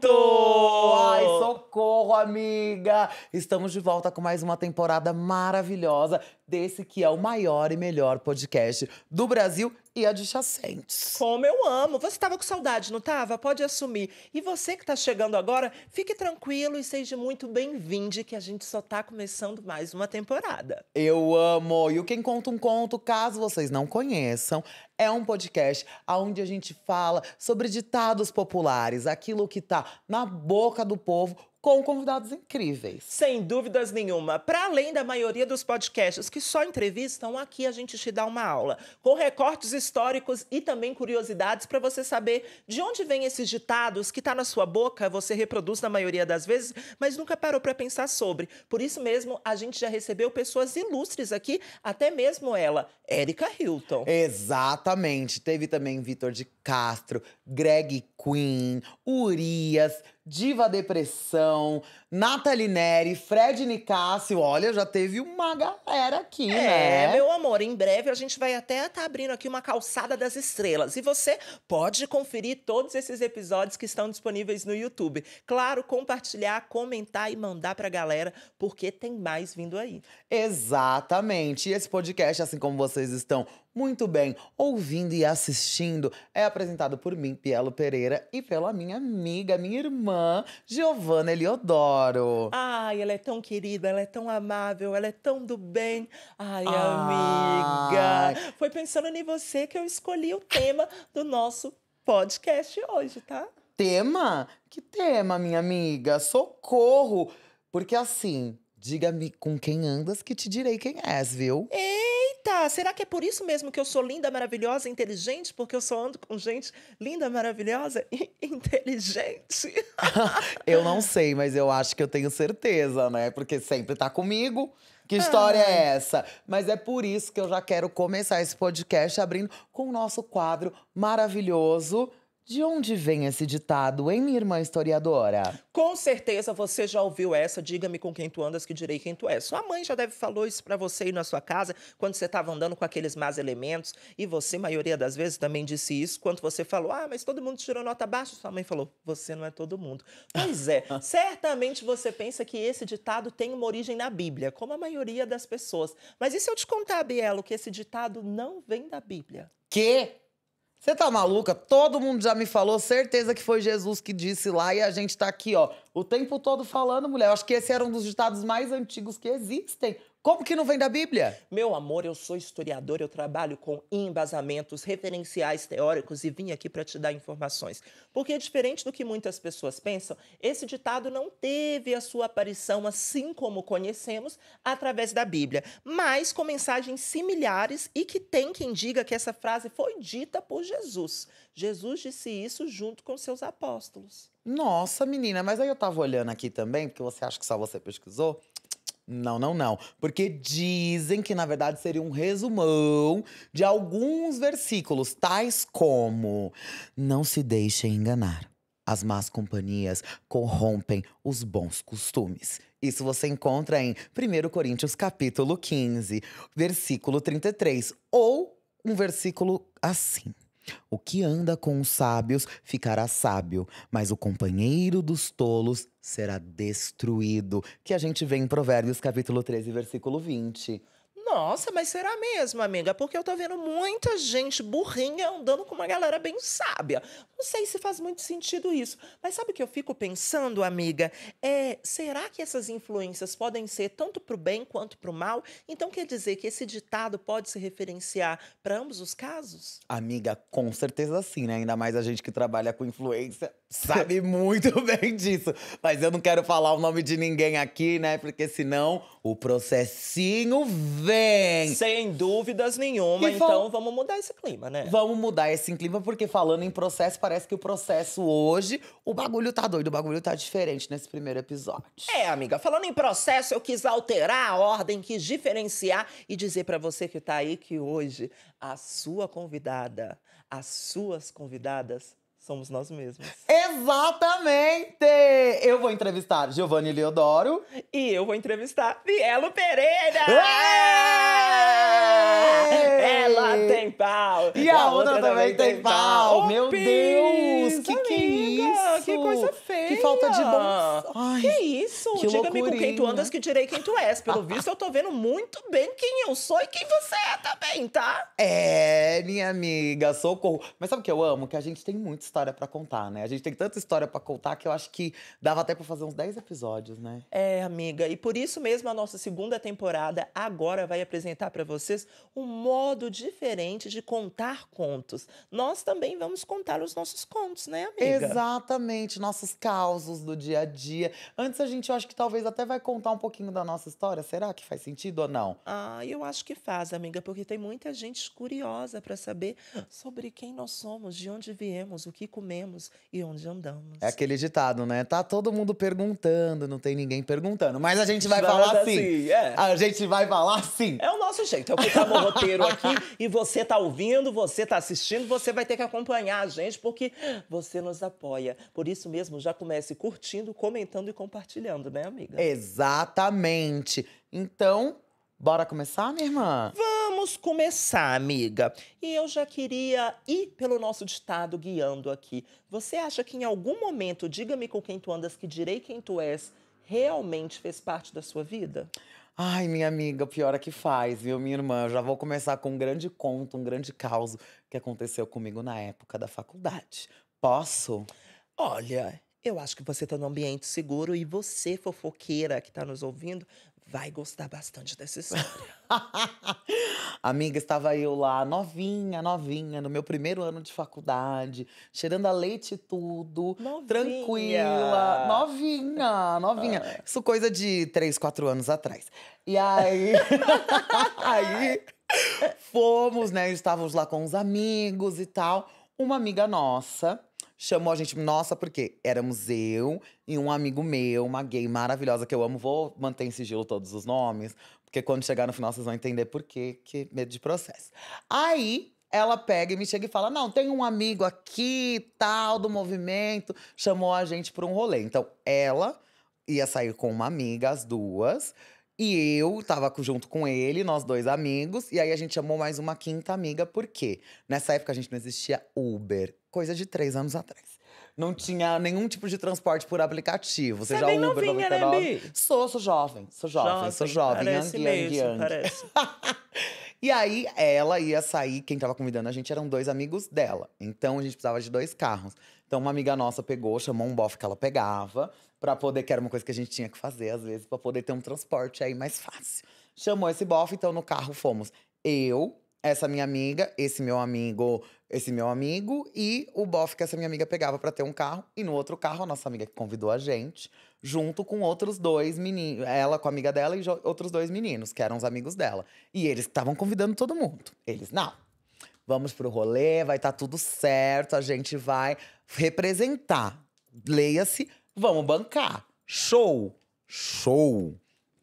punto. amiga! Estamos de volta com mais uma temporada maravilhosa desse que é o maior e melhor podcast do Brasil e adjacentes. Como eu amo! Você estava com saudade, não estava? Pode assumir. E você que está chegando agora, fique tranquilo e seja muito bem-vinde, que a gente só está começando mais uma temporada. Eu amo! E o Quem Conta um Conto, caso vocês não conheçam, é um podcast onde a gente fala sobre ditados populares, aquilo que está na boca do povo, com convidados incríveis. Sem dúvidas nenhuma. Para além da maioria dos podcasts que só entrevistam, aqui a gente te dá uma aula, com recortes históricos e também curiosidades para você saber de onde vêm esses ditados que tá na sua boca, você reproduz na maioria das vezes, mas nunca parou para pensar sobre. Por isso mesmo, a gente já recebeu pessoas ilustres aqui, até mesmo ela, Érica Hilton. Exatamente. Teve também Vitor de Castro, Greg Quinn, Urias, Diva Depressão, Nathalie Neri, Fred Nicásio. Olha, já teve uma galera aqui, é, né? É, meu amor, em breve a gente vai até estar tá abrindo aqui uma calçada das estrelas. E você pode conferir todos esses episódios que estão disponíveis no YouTube. Claro, compartilhar, comentar e mandar pra galera, porque tem mais vindo aí. Exatamente. E esse podcast, assim como vocês estão muito bem, ouvindo e assistindo é apresentado por mim, Pielo Pereira, e pela minha amiga, minha irmã, Giovana Eliodoro. Ai, ela é tão querida, ela é tão amável, ela é tão do bem. Ai, Ai. amiga, foi pensando em você que eu escolhi o tema do nosso podcast hoje, tá? Tema? Que tema, minha amiga? Socorro! Porque assim, diga-me com quem andas que te direi quem és, viu? Ei! É, eita, será que é por isso mesmo que eu sou linda, maravilhosa, inteligente? Porque eu só ando com gente linda, maravilhosa e inteligente. eu não sei, mas eu acho que eu tenho certeza, né? Porque sempre tá comigo. Que história é essa? Mas é por isso que eu já quero começar esse podcast abrindo com o nosso quadro maravilhoso de onde vem esse ditado, hein, minha irmã historiadora? Com certeza você já ouviu essa, diga-me com quem tu andas que direi quem tu és. Sua mãe já deve falou isso para você aí na sua casa, quando você estava andando com aqueles más elementos, e você, maioria das vezes, também disse isso, quando você falou, ah, mas todo mundo tirou nota baixa, sua mãe falou, você não é todo mundo. Pois é, certamente você pensa que esse ditado tem uma origem na Bíblia, como a maioria das pessoas. Mas e se eu te contar, Bielo, que esse ditado não vem da Bíblia? Que? Você tá maluca? Todo mundo já me falou, certeza que foi Jesus que disse lá e a gente tá aqui, ó, o tempo todo falando, mulher. Eu acho que esse era um dos ditados mais antigos que existem. Como que não vem da Bíblia? Meu amor, eu sou historiador, eu trabalho com embasamentos, referenciais teóricos e vim aqui para te dar informações. Porque, diferente do que muitas pessoas pensam, esse ditado não teve a sua aparição assim como conhecemos através da Bíblia, mas com mensagens similares e que tem quem diga que essa frase foi dita por Jesus. Jesus disse isso junto com seus apóstolos. Nossa, menina, mas aí eu tava olhando aqui também, porque você acha que só você pesquisou. Não, não, não. Porque dizem que, na verdade, seria um resumão de alguns versículos, tais como: Não se deixem enganar. As más companhias corrompem os bons costumes. Isso você encontra em 1 Coríntios capítulo 15, versículo 33, ou um versículo assim. O que anda com os sábios ficará sábio, mas o companheiro dos tolos será destruído. Que a gente vê em Provérbios capítulo 13, versículo 20. Nossa, mas será mesmo, amiga? Porque eu tô vendo muita gente burrinha andando com uma galera bem sábia. Não sei se faz muito sentido isso. Mas sabe o que eu fico pensando, amiga? É, será que essas influências podem ser tanto pro bem quanto pro mal? Então quer dizer que esse ditado pode se referenciar para ambos os casos? Amiga, com certeza sim, né? Ainda mais a gente que trabalha com influência sabe muito bem disso. Mas eu não quero falar o nome de ninguém aqui, né? Porque senão o processinho vem bem. Sem dúvidas nenhuma. então vamos mudar esse clima, né? Vamos mudar esse clima, porque falando em processo, parece que o processo hoje, o bagulho tá doido, o bagulho tá diferente nesse primeiro episódio. É, amiga, falando em processo, eu quis alterar a ordem, quis diferenciar e dizer para você que tá aí que hoje a sua convidada, as suas convidadas Somos nós mesmos. Exatamente! Eu vou entrevistar Giovanni Leodoro. E eu vou entrevistar Bielo Pereira! Ela tem pau! E, a, a outra, outra, também tem, tem pau! Meu Deus! Que amiga, que é isso? Que coisa feia! Que falta de bom... Ai, que isso? Diga-me com quem tu andas que direi quem tu és. Pelo visto, eu tô vendo muito bem quem eu sou e quem você é também, tá? É, minha amiga, socorro. Mas sabe o que eu amo? Que a gente tem muitos história para contar, né? A gente tem tanta história para contar que eu acho que dava até para fazer uns 10 episódios, né? É, amiga. E por isso mesmo a nossa segunda temporada agora vai apresentar para vocês um modo diferente de contar contos. Nós também vamos contar os nossos contos, né, amiga? Exatamente, nossos causos do dia a dia. Antes a gente eu acho que talvez até vai contar um pouquinho da nossa história. Será que faz sentido ou não? Ah, eu acho que faz, amiga, porque tem muita gente curiosa para saber sobre quem nós somos, de onde viemos, o que que comemos e onde andamos. É aquele ditado, né? Tá todo mundo perguntando, não tem ninguém perguntando. Mas a gente vai falar assim. é. A gente vai falar assim. É o nosso jeito. Eu é ficamos o tá roteiro aqui e você tá ouvindo, você tá assistindo, você vai ter que acompanhar a gente porque você nos apoia. Por isso mesmo, já comece curtindo, comentando e compartilhando, né, amiga? Exatamente. Então, Bora começar, minha irmã? Vamos começar, amiga. E eu já queria ir pelo nosso ditado guiando aqui. Você acha que em algum momento, diga-me com quem tu andas, que direi quem tu és, realmente fez parte da sua vida? Ai, minha amiga, pior é que faz, viu, minha irmã? Eu já vou começar com um grande conto, um grande caos que aconteceu comigo na época da faculdade. Posso? Olha, eu acho que você está num ambiente seguro e você, fofoqueira que está nos ouvindo, vai gostar bastante dessa história. Amiga, estava eu lá, novinha, novinha, no meu primeiro ano de faculdade, cheirando a leite e tudo, novinha. tranquila, novinha, novinha. Ah. Isso coisa de três, quatro anos atrás. E aí. aí fomos, né? Estávamos lá com os amigos e tal. Uma amiga nossa chamou a gente, nossa, porque éramos eu e um amigo meu, uma gay maravilhosa que eu amo, vou manter em sigilo todos os nomes, porque quando chegar no final vocês vão entender por quê, que medo de processo. Aí ela pega e me chega e fala: Não, tem um amigo aqui, tal, do movimento, chamou a gente para um rolê. Então ela ia sair com uma amiga, as duas. E eu tava junto com ele, nós dois amigos, e aí a gente chamou mais uma quinta amiga, porque nessa época a gente não existia Uber, coisa de três anos atrás. Não tinha nenhum tipo de transporte por aplicativo. Você é já é Uber novinha, 99. Né, Bi? sou, sou jovem, sou jovem, jovem sou jovem. Parece young, mesmo, young, young. parece. e aí ela ia sair, quem tava convidando a gente eram dois amigos dela. Então a gente precisava de dois carros. Então uma amiga nossa pegou, chamou um bofe que ela pegava para poder, que era uma coisa que a gente tinha que fazer às vezes, para poder ter um transporte aí mais fácil. Chamou esse bofe, então no carro fomos eu, essa minha amiga, esse meu amigo, esse meu amigo e o bofe que essa minha amiga pegava para ter um carro. E no outro carro, a nossa amiga que convidou a gente, junto com outros dois meninos. Ela com a amiga dela e outros dois meninos, que eram os amigos dela. E eles estavam convidando todo mundo. Eles, não, vamos pro rolê, vai estar tá tudo certo, a gente vai representar. Leia-se, vamos bancar. Show! Show!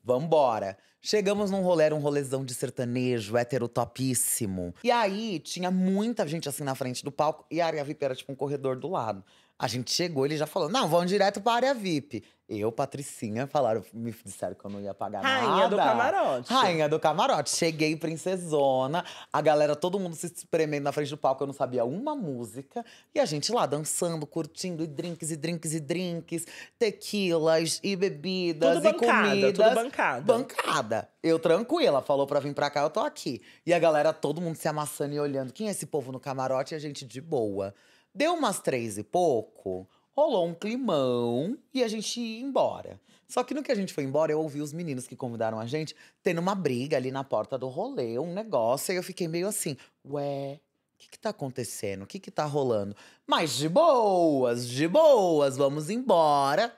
Vambora! embora Chegamos num rolê, era um rolezão de sertanejo, topíssimo. E aí tinha muita gente assim na frente do palco e a área VIP era tipo um corredor do lado. A gente chegou, ele já falou: não, vão direto pra área VIP. Eu, Patricinha, falaram, me disseram que eu não ia pagar Rainha nada. Rainha do camarote. Rainha do camarote. Cheguei, princesona, a galera, todo mundo se espremendo na frente do palco, eu não sabia uma música. E a gente lá dançando, curtindo, e drinks, e drinks, e drinks, tequilas, e bebidas, tudo e bancada, comidas. Tudo bancada. Bancada. Eu tranquila, falou pra vir pra cá, eu tô aqui. E a galera, todo mundo se amassando e olhando. Quem é esse povo no camarote? E a gente de boa. Deu umas três e pouco, rolou um climão e a gente ia embora. Só que no que a gente foi embora, eu ouvi os meninos que convidaram a gente tendo uma briga ali na porta do rolê, um negócio. E eu fiquei meio assim, ué, o que que tá acontecendo? O que que tá rolando? Mas de boas, de boas, vamos embora.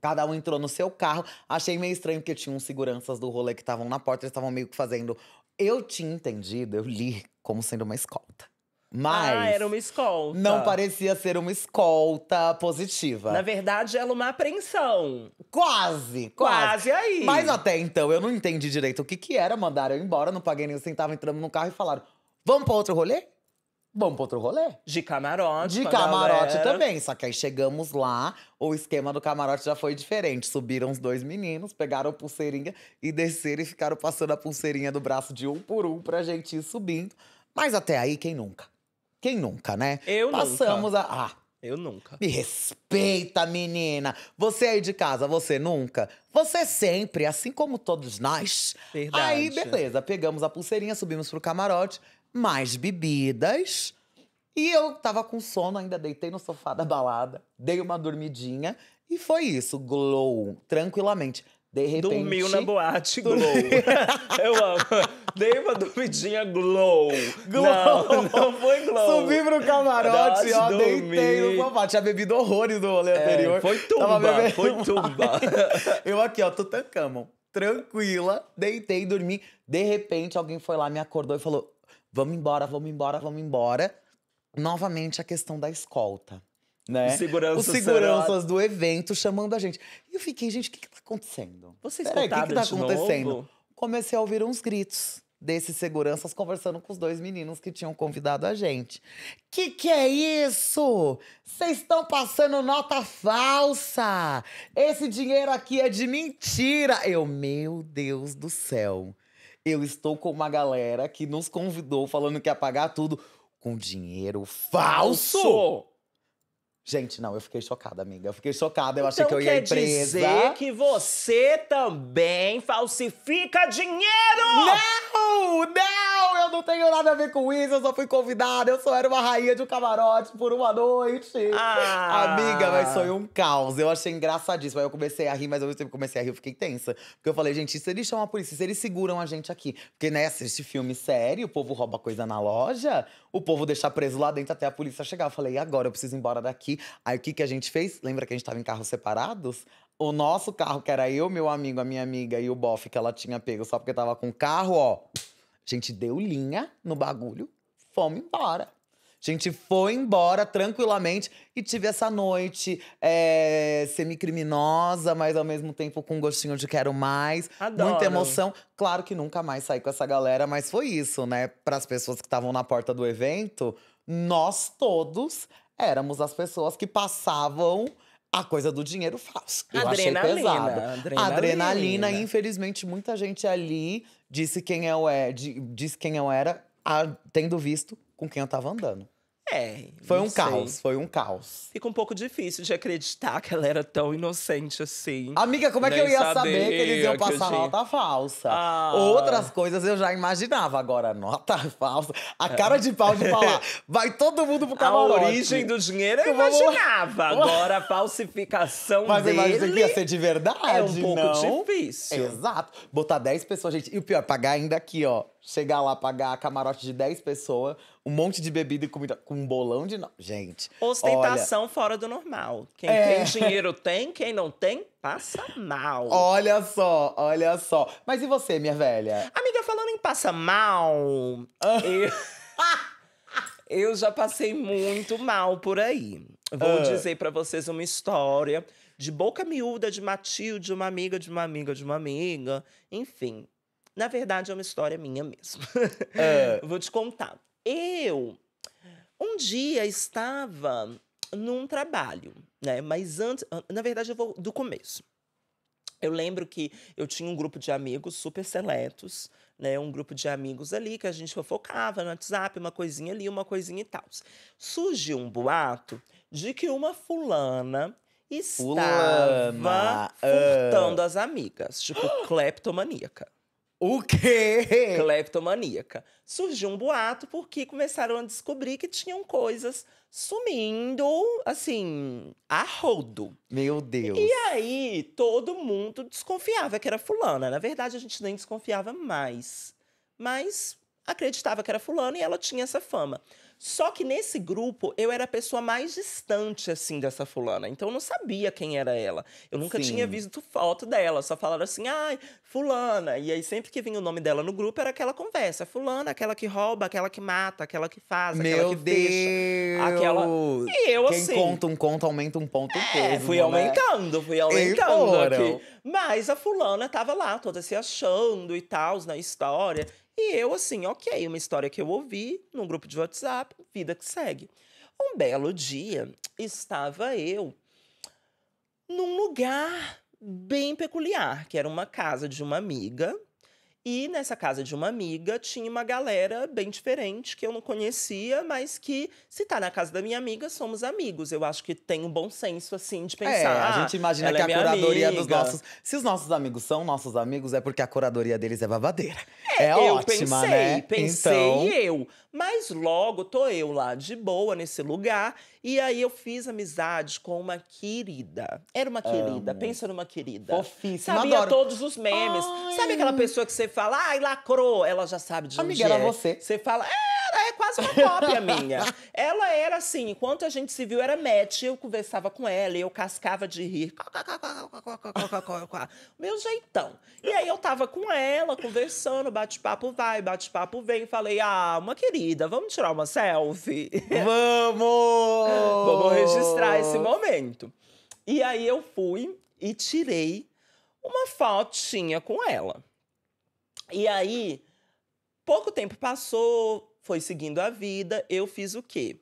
Cada um entrou no seu carro. Achei meio estranho porque tinha uns seguranças do rolê que estavam na porta, eles estavam meio que fazendo. Eu tinha entendido, eu li como sendo uma escolta. Mas. Ah, era uma escolta. Não parecia ser uma escolta positiva. Na verdade, era uma apreensão. Quase, quase. Quase aí. Mas até então eu não entendi direito o que, que era. Mandaram eu embora, não paguei nem centavo, entramos no carro e falaram: vamos pra outro rolê? Vamos pra outro rolê? De camarote. De camarote galera. também. Só que aí chegamos lá, o esquema do camarote já foi diferente. Subiram os dois meninos, pegaram a pulseirinha e desceram e ficaram passando a pulseirinha do braço de um por um pra gente ir subindo. Mas até aí, quem nunca? Quem nunca, né? Eu Passamos nunca. a. Ah, eu nunca. Me respeita, menina. Você aí de casa, você nunca? Você sempre, assim como todos nós. Verdade. Aí, beleza. Pegamos a pulseirinha, subimos pro camarote, mais bebidas. E eu tava com sono, ainda deitei no sofá da balada, dei uma dormidinha. E foi isso, glow, tranquilamente. De repente. Dormiu na boate Glow. Eu amo. Dei uma dormidinha Glow. Glow. Não, não foi Glow. Subi pro camarote, ó, dormi. deitei no boate. Tinha bebido horrores do rolê é, anterior. Foi tumba, bebendo... foi tumba. Eu aqui, ó, tô tancando. Tranquila, deitei, dormi. De repente, alguém foi lá, me acordou e falou: Vamos embora, vamos embora, vamos embora. Novamente a questão da escolta né? Os seguranças, do evento chamando a gente. E eu fiquei, gente, o que, que tá acontecendo? Vocês Peraí, o que, que tá acontecendo? Novo? Comecei a ouvir uns gritos desses seguranças conversando com os dois meninos que tinham convidado a gente. Que que é isso? Vocês estão passando nota falsa! Esse dinheiro aqui é de mentira! Eu, meu Deus do céu. Eu estou com uma galera que nos convidou falando que ia pagar tudo com dinheiro falso. falso! Gente, não, eu fiquei chocada, amiga. Eu fiquei chocada, eu então, achei que eu ia quer ir presa. dizer que você também falsifica dinheiro! Não! Não! Eu não tenho nada a ver com isso, eu só fui convidada, eu só era uma rainha de um camarote por uma noite. Ah. Amiga, mas foi um caos. Eu achei engraçadíssimo. Aí eu comecei a rir, mas ao mesmo tempo comecei a rir, eu fiquei tensa. Porque eu falei, gente, se eles chamam a polícia, se eles seguram a gente aqui. Porque, nessa, né, este filme sério, o povo rouba coisa na loja, o povo deixa preso lá dentro até a polícia chegar. Eu falei, e agora? Eu preciso ir embora daqui aqui. Aí o que, que a gente fez? Lembra que a gente estava em carros separados? O nosso carro, que era eu, meu amigo, a minha amiga e o bofe que ela tinha pego só porque tava com carro, ó. A gente deu linha no bagulho, fomos embora. A gente foi embora tranquilamente e tive essa noite é, semi-criminosa, mas ao mesmo tempo com um gostinho de quero mais. Adoro. Muita emoção. Claro que nunca mais saí com essa galera, mas foi isso, né? Para as pessoas que estavam na porta do evento, nós todos éramos as pessoas que passavam a coisa do dinheiro falso. Eu adrenalina, achei pesado. Adrenalina. adrenalina. infelizmente, muita gente ali disse quem eu, é, disse quem eu era, a, tendo visto com quem eu tava andando. É. Foi um sei. caos, foi um caos. Fica um pouco difícil de acreditar que ela era tão inocente assim. Amiga, como é que eu ia saber, saber que eles iam passar tinha... nota falsa? Ah. Outras coisas eu já imaginava. Agora, nota falsa. A é. cara de pau de falar, vai todo mundo pro camarote. A origem do dinheiro eu imaginava. Agora, a falsificação Mas dele... Mas imagina que ia ser de verdade, É um pouco não? difícil. Exato. Botar 10 pessoas, gente. E o pior, pagar ainda aqui, ó. Chegar lá, pagar camarote de 10 pessoas um monte de bebida e comida com um bolão de. Gente. Ostentação olha... fora do normal. Quem é. tem dinheiro tem, quem não tem, passa mal. Olha só, olha só. Mas e você, minha velha? Amiga, falando em passa mal. Ah. Eu... eu já passei muito mal por aí. Vou ah. dizer para vocês uma história de boca miúda de Matilde, uma amiga de uma amiga de uma amiga. Enfim, na verdade, é uma história minha mesmo. É. Vou te contar. Eu um dia estava num trabalho, né? Mas antes, na verdade, eu vou do começo. Eu lembro que eu tinha um grupo de amigos super seletos, né? Um grupo de amigos ali que a gente fofocava no WhatsApp, uma coisinha ali, uma coisinha e tal. Surgiu um boato de que uma fulana estava Fulana. Ah. furtando as amigas, tipo, cleptomaníaca. O quê? Cleptomaníaca. Surgiu um boato porque começaram a descobrir que tinham coisas sumindo, assim, a rodo. Meu Deus. E aí, todo mundo desconfiava que era fulana. Na verdade, a gente nem desconfiava mais. Mas acreditava que era fulana e ela tinha essa fama. Só que nesse grupo eu era a pessoa mais distante assim dessa fulana, então eu não sabia quem era ela. Eu nunca Sim. tinha visto foto dela, só falaram assim: "Ai, fulana". E aí sempre que vinha o nome dela no grupo era aquela conversa: "Fulana, aquela que rouba, aquela que mata, aquela que faz, Meu aquela que Deus. Aquela E eu quem assim. Quem conta um conto aumenta um ponto é, fui né? aumentando, fui aumentando aqui. Mas a fulana tava lá toda se achando e tal na história. E eu, assim, ok, uma história que eu ouvi num grupo de WhatsApp, vida que segue. Um belo dia, estava eu num lugar bem peculiar, que era uma casa de uma amiga e nessa casa de uma amiga tinha uma galera bem diferente que eu não conhecia, mas que se tá na casa da minha amiga, somos amigos. Eu acho que tem um bom senso, assim, de é, pensar. É, a ah, gente imagina ah, que é a curadoria amiga. dos nossos. Se os nossos amigos são nossos amigos, é porque a curadoria deles é babadeira. É, é eu ótima, pensei, né? Pensei então... eu. Mas logo tô eu lá de boa nesse lugar e aí eu fiz amizade com uma querida. Era uma querida, Amo. pensa numa querida. Fofíssima, Sabia adoro. todos os memes. Ai. Sabe aquela pessoa que você fala, ai, lacrou, ela já sabe de Amiga, onde era é. você. Você fala, é, é quase uma cópia minha. Ela era assim, enquanto a gente se viu, era match. Eu conversava com ela e eu cascava de rir. Meu jeitão. E aí eu tava com ela, conversando, bate-papo vai, bate-papo vem. Falei, ah, uma querida, vamos tirar uma selfie? Vamos! vamos registrar esse momento. E aí eu fui e tirei uma fotinha com ela. E aí, pouco tempo passou, foi seguindo a vida, eu fiz o quê?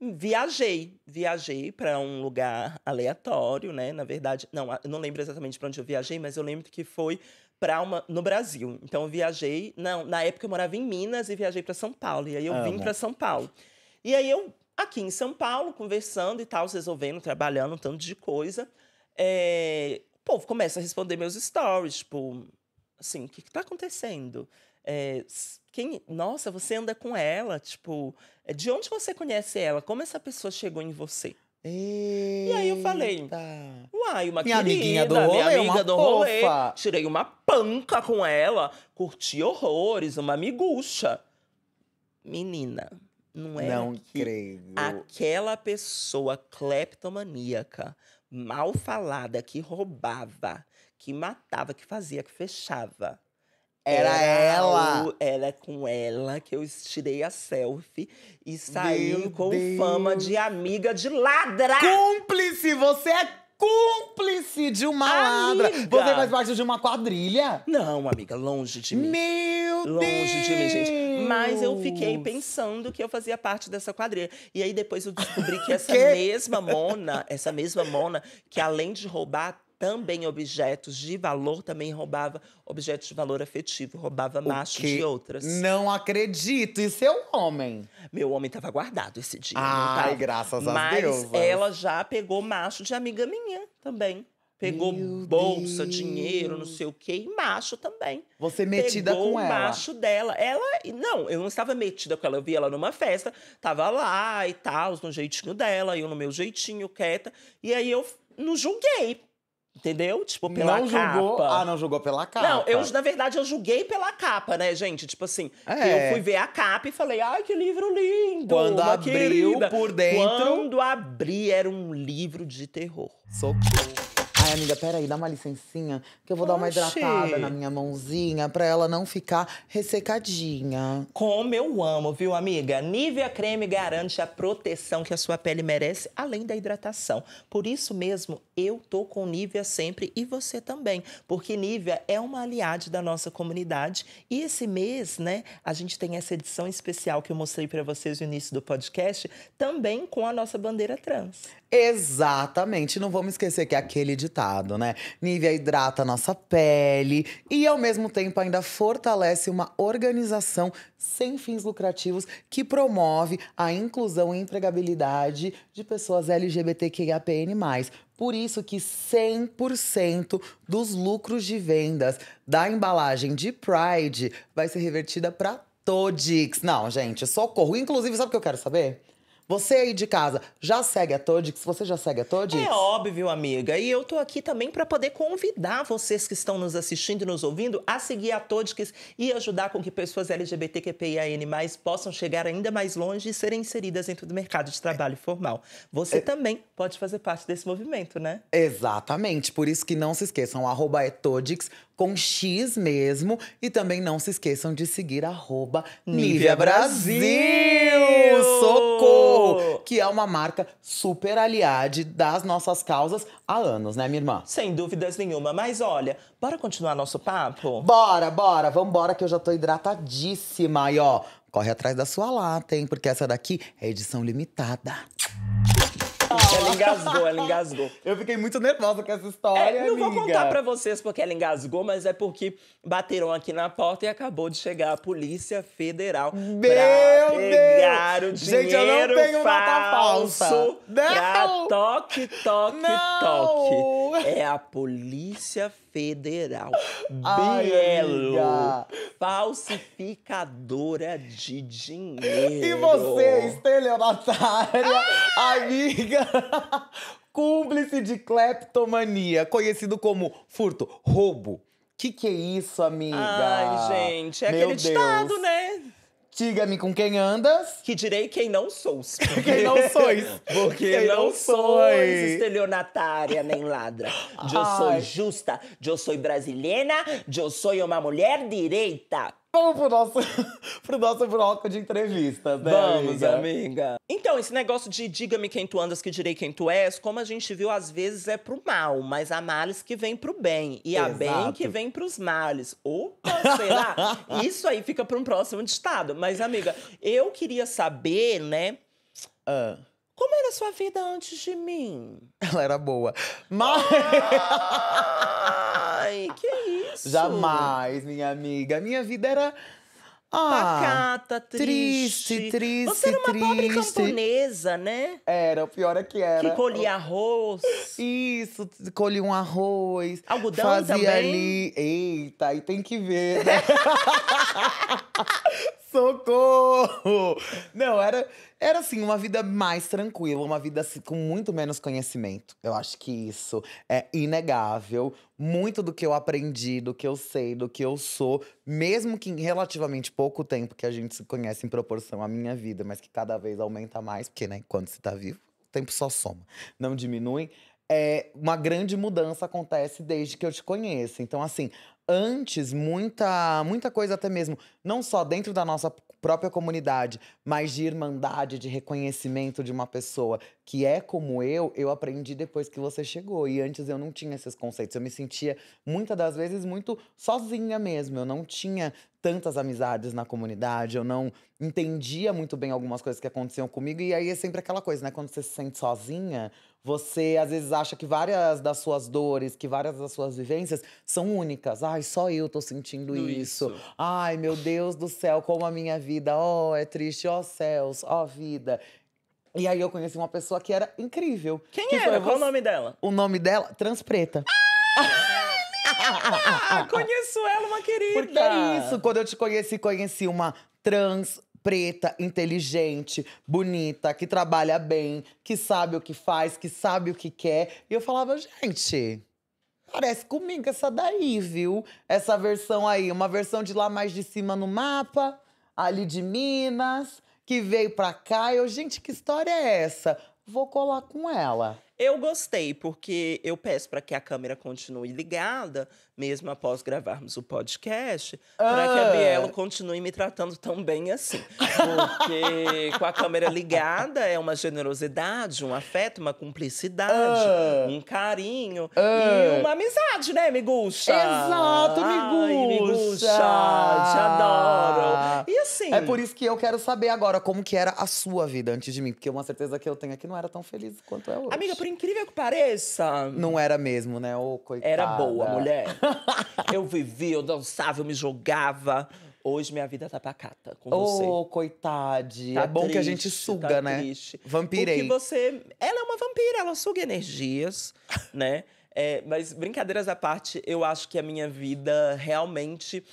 Viajei, viajei para um lugar aleatório, né? Na verdade, não, não lembro exatamente para onde eu viajei, mas eu lembro que foi para uma no Brasil. Então eu viajei, não, na época eu morava em Minas e viajei para São Paulo. E aí eu vim para São Paulo. E aí eu aqui em São Paulo conversando e tal, resolvendo, trabalhando um tanto de coisa. É, o povo começa a responder meus stories, tipo, assim, o que, está acontecendo? É, quem, nossa, você anda com ela, tipo, é, de onde você conhece ela? Como essa pessoa chegou em você? Eita. E aí eu falei, uai, uma minha querida, amiguinha do rolê, minha amiga do rolê. Tirei uma panca com ela, curti horrores, uma miguxa. Menina, não é Não creio. Aquela pessoa cleptomaníaca, mal falada, que roubava, que matava, que fazia, que fechava era, ela. O, era é com ela que eu tirei a selfie e saí Meu com Deus. fama de amiga de ladra. Cúmplice, você é cúmplice de uma ladra. Você faz parte de uma quadrilha? Não, amiga, longe de mim. Meu longe Deus! Longe de mim, gente. Mas eu fiquei pensando que eu fazia parte dessa quadrilha. E aí depois eu descobri que essa mesma Mona, essa mesma Mona, que além de roubar também objetos de valor, também roubava objetos de valor afetivo, roubava machos de outras. Não acredito, e seu é homem? Meu homem estava guardado esse dia. Ai, graças a Deus. Mas ela já pegou macho de amiga minha também. Pegou Meu bolsa, Deus. dinheiro, não sei o quê, e macho também. Você metida Pegou com ela? o macho dela. Ela, não, eu não estava metida com ela. Eu vi ela numa festa, tava lá e tal, no jeitinho dela, eu no meu jeitinho, quieta. E aí eu não julguei, Entendeu? Tipo, pela não capa. ah, não julgou pela capa. Não, eu, na verdade, eu julguei pela capa, né, gente? Tipo assim, é. eu fui ver a capa e falei, ai, que livro lindo! Quando abriu querida. por dentro. Quando abri, era um livro de terror. Socorro. Ai, amiga, peraí, dá uma licencinha, que eu vou Oxi. dar uma hidratada na minha mãozinha pra ela não ficar ressecadinha. Como eu amo, viu, amiga? Nivea Creme garante a proteção que a sua pele merece, além da hidratação. Por isso mesmo, eu tô com Nivea sempre e você também, porque Nivea é uma aliada da nossa comunidade. E esse mês, né, a gente tem essa edição especial que eu mostrei para vocês no início do podcast, também com a nossa bandeira trans. Exatamente, não vamos esquecer que é aquele ditado, né? Nívia hidrata a nossa pele e ao mesmo tempo ainda fortalece uma organização sem fins lucrativos que promove a inclusão e empregabilidade de pessoas LGBTQIAPN+. Por isso que 100% dos lucros de vendas da embalagem de Pride vai ser revertida para Todix. Não, gente, socorro. Inclusive, sabe o que eu quero saber? Você aí de casa já segue a Todix? Você já segue a Todix? É óbvio, amiga. E eu tô aqui também para poder convidar vocês que estão nos assistindo e nos ouvindo a seguir a Todix e ajudar com que pessoas LGBTQIAN+, possam chegar ainda mais longe e serem inseridas dentro do mercado de trabalho formal. Você é... também pode fazer parte desse movimento, né? Exatamente. Por isso que não se esqueçam, arroba etodix, é com X mesmo. E também não se esqueçam de seguir arroba Nívia Brasil. Socorro! Que é uma marca super aliada das nossas causas há anos, né, minha irmã? Sem dúvidas nenhuma. Mas olha, bora continuar nosso papo? Bora, bora! Vambora que eu já tô hidratadíssima. E ó, corre atrás da sua lata, hein? Porque essa daqui é edição limitada. Ela engasgou, ela engasgou. Eu fiquei muito nervosa com essa história. É, não amiga. vou contar pra vocês porque ela engasgou, mas é porque bateram aqui na porta e acabou de chegar a Polícia Federal. Meu pra pegar Deus. o dinheiro Gente, eu não tenho falso falsa. Não. toque, toque, não. toque. É a Polícia Federal. Bielo Falsificadora de dinheiro. E você, estelionatária, ah! amiga? Cúmplice de cleptomania, conhecido como furto, roubo. Que que é isso, amiga? Ai, gente, é Meu aquele Deus. ditado, né? Diga-me com quem andas. Que direi quem não sou. quem não sois. Porque quem não sois estelionatária nem ladra. Eu sou justa, eu sou brasileira, eu sou uma mulher direita. Vamos pro nosso, pro nosso bloco de entrevistas, né? Vamos, amiga? amiga. Então, esse negócio de diga-me quem tu andas que direi quem tu és, como a gente viu, às vezes é pro mal, mas há males que vem pro bem. E Exato. há bem que vem pros males. Opa, sei lá. Isso aí fica pra um próximo estado. Mas, amiga, eu queria saber, né? Uh. Como era a sua vida antes de mim? Ela era boa. Mas. Ai, que isso? Jamais, minha amiga. Minha vida era. Ah, Pacata, triste. Triste, triste. Você era uma triste. pobre camponesa, né? Era, o pior é que era. Que colhia arroz. Isso, colhia um arroz. Algodão fazia também. ali. Eita, aí tem que ver, né? Socorro! Não, era, era assim, uma vida mais tranquila, uma vida assim, com muito menos conhecimento. Eu acho que isso é inegável. Muito do que eu aprendi, do que eu sei, do que eu sou, mesmo que em relativamente pouco tempo que a gente se conhece em proporção à minha vida, mas que cada vez aumenta mais, porque, né, quando se tá vivo, o tempo só soma, não diminui. É, uma grande mudança acontece desde que eu te conheço. Então, assim, antes muita, muita coisa até mesmo, não só dentro da nossa própria comunidade, mas de irmandade, de reconhecimento de uma pessoa que é como eu, eu aprendi depois que você chegou. E antes eu não tinha esses conceitos. Eu me sentia muitas das vezes muito sozinha mesmo. Eu não tinha tantas amizades na comunidade, eu não entendia muito bem algumas coisas que aconteciam comigo. E aí é sempre aquela coisa, né? Quando você se sente sozinha, você às vezes acha que várias das suas dores, que várias das suas vivências são únicas. Ai, só eu tô sentindo isso. isso. Ai, meu Deus do céu, como a minha vida, oh, é triste, ó oh, céus, ó oh, vida. E aí eu conheci uma pessoa que era incrível. Quem que era? Qual você... o nome dela? O nome dela, Transpreta. Ah! Ah, conheço ela, uma querida. Porque é isso, quando eu te conheci, conheci uma trans preta, inteligente, bonita, que trabalha bem, que sabe o que faz, que sabe o que quer. E eu falava, gente, parece comigo essa daí, viu? Essa versão aí, uma versão de lá mais de cima no mapa, ali de Minas, que veio pra cá. Eu, gente, que história é essa? Vou colar com ela. Eu gostei, porque eu peço para que a câmera continue ligada, mesmo após gravarmos o podcast, ah. para que a Bielo continue me tratando tão bem assim. Porque com a câmera ligada é uma generosidade, um afeto, uma cumplicidade, ah. um carinho ah. e uma amizade, né, miguxa? Exato, miguxa! miguxa! Te adoro! E assim... É por isso que eu quero saber agora como que era a sua vida antes de mim. Porque uma certeza que eu tenho é que não era tão feliz quanto é hoje. Amiga, por incrível que pareça... Não era mesmo, né? Ô, coitada. Era boa, mulher. eu vivia, eu dançava, eu me jogava. Hoje minha vida tá pacata com você. Ô, oh, coitade. É tá é bom triste, que a gente suga, tá né? Triste. Vampirei. Porque você. Ela é uma vampira, ela suga energias, né? É, mas brincadeiras à parte, eu acho que a minha vida realmente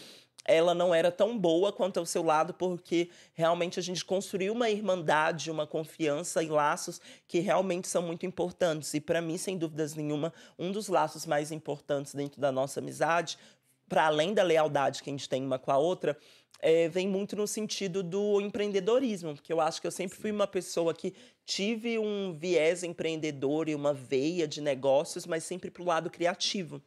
ela não era tão boa quanto ao seu lado, porque realmente a gente construiu uma irmandade, uma confiança e laços que realmente são muito importantes. E para mim, sem dúvidas nenhuma, um dos laços mais importantes dentro da nossa amizade, para além da lealdade que a gente tem uma com a outra, é, vem muito no sentido do empreendedorismo, porque eu acho que eu sempre fui uma pessoa que tive um viés empreendedor e uma veia de negócios, mas sempre para o lado criativo.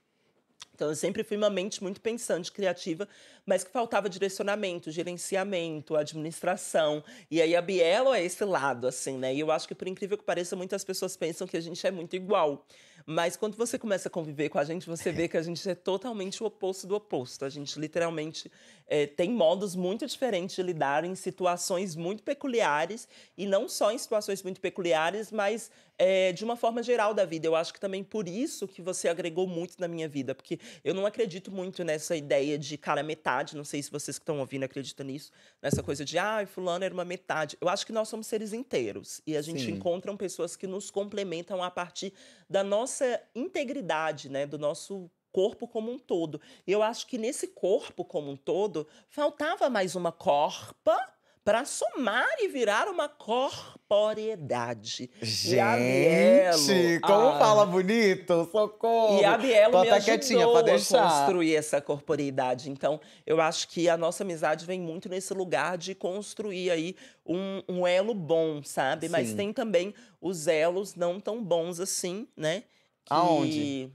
Então, eu sempre fui uma mente muito pensante, criativa, mas que faltava direcionamento, gerenciamento, administração. E aí a Bielo é esse lado, assim, né? E eu acho que, por incrível que pareça, muitas pessoas pensam que a gente é muito igual. Mas quando você começa a conviver com a gente, você vê que a gente é totalmente o oposto do oposto. A gente literalmente é, tem modos muito diferentes de lidar em situações muito peculiares, e não só em situações muito peculiares, mas é, de uma forma geral da vida. Eu acho que também por isso que você agregou muito na minha vida, porque eu não acredito muito nessa ideia de cara é metade, não sei se vocês que estão ouvindo acreditam nisso, nessa coisa de, ah, fulano era uma metade. Eu acho que nós somos seres inteiros, e a gente Sim. pessoas que nos complementam a partir da nossa integridade, né, do nosso corpo como um todo. Eu acho que nesse corpo como um todo faltava mais uma corpa para somar e virar uma corporeidade. Gente, como a... fala bonito, socorro. E a Bielo Tô me ajudou a construir essa corporeidade. Então, eu acho que a nossa amizade vem muito nesse lugar de construir aí um, um elo bom, sabe? Sim. Mas tem também os elos não tão bons assim, né? Que... Aonde?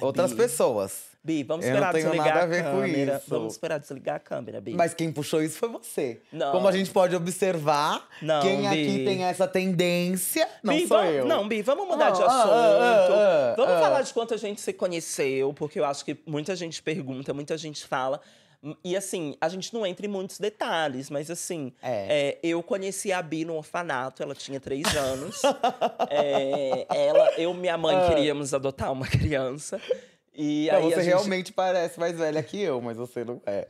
Outras pessoas. Bi, vamos esperar eu não tenho desligar nada a, ver a câmera. Com isso. Vamos esperar desligar a câmera, Bi. Mas quem puxou isso foi você. Não. Como a gente pode observar, não, quem Bi. aqui tem essa tendência não Bi, sou eu. Não, Bi, vamos mudar de ah, ah, assunto. Ah, vamos falar de quanto a gente se conheceu, porque eu acho que muita gente pergunta, muita gente fala. E assim, a gente não entra em muitos detalhes, mas assim, é. É, eu conheci a Bi no orfanato, ela tinha três anos. é, ela, eu e minha mãe queríamos adotar uma criança. E não, aí você realmente parece mais velha que eu, mas você não é.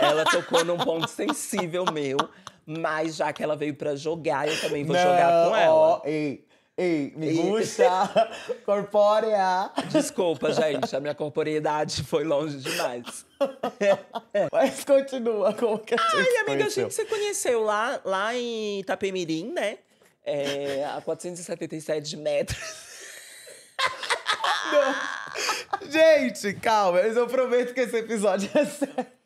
ela tocou num ponto sensível meu, mas já que ela veio pra jogar, eu também vou não, jogar com ela. Ó, ei, ei, me gusta, corpórea. Desculpa, gente, a minha corporeidade foi longe demais. mas continua, como que a gente Ai, amiga, conheceu? a gente se conheceu lá, lá em Itapemirim, né? É, a 477 metros. não. Gente, calma, eu prometo que esse episódio é sério.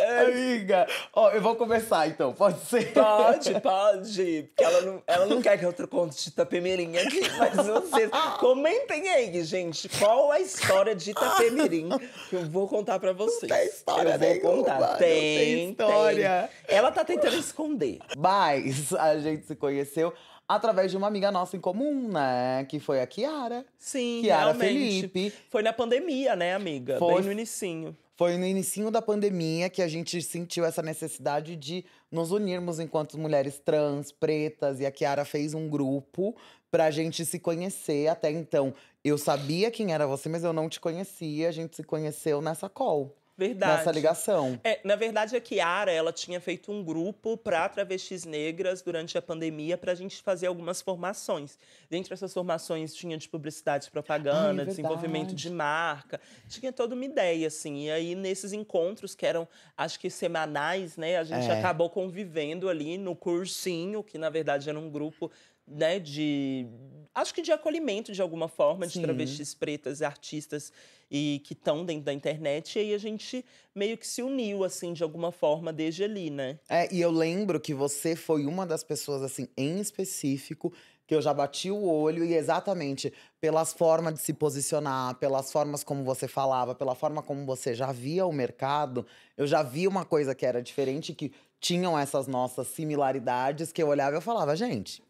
É. Amiga, ó, eu vou começar então, pode ser? Pode, pode. Porque ela não, ela não quer que eu conte de Itapemirim aqui, mas vocês comentem aí, gente, qual a história de Itapemirim que eu vou contar pra vocês. tem história eu vou contar. Tem, tem história. Ela tá tentando esconder. Mas a gente se conheceu através de uma amiga nossa em comum, né? Que foi a Kiara. Sim, Kiara realmente. Felipe. Foi na pandemia, né, amiga? Foi Bem no inicinho. Foi no início da pandemia que a gente sentiu essa necessidade de nos unirmos enquanto mulheres trans, pretas, e a Kiara fez um grupo pra gente se conhecer. Até então, eu sabia quem era você, mas eu não te conhecia. A gente se conheceu nessa call. Verdade. Nessa ligação. É, na verdade, a Kiara, ela tinha feito um grupo para travestis negras durante a pandemia para a gente fazer algumas formações. Dentre essas formações tinha de publicidade e propaganda, Ai, é desenvolvimento de marca, tinha toda uma ideia, assim. E aí, nesses encontros que eram, acho que semanais, né, a gente é. acabou convivendo ali no cursinho, que na verdade era um grupo né, de acho que de acolhimento de alguma forma de travestis pretas, artistas e que estão dentro da internet. E aí a gente meio que se uniu, assim, de alguma forma, desde ali, né? É, e eu lembro que você foi uma das pessoas, assim, em específico, que eu já bati o olho e exatamente pelas formas de se posicionar, pelas formas como você falava, pela forma como você já via o mercado, eu já via uma coisa que era diferente, que tinham essas nossas similaridades, que eu olhava e eu falava, gente,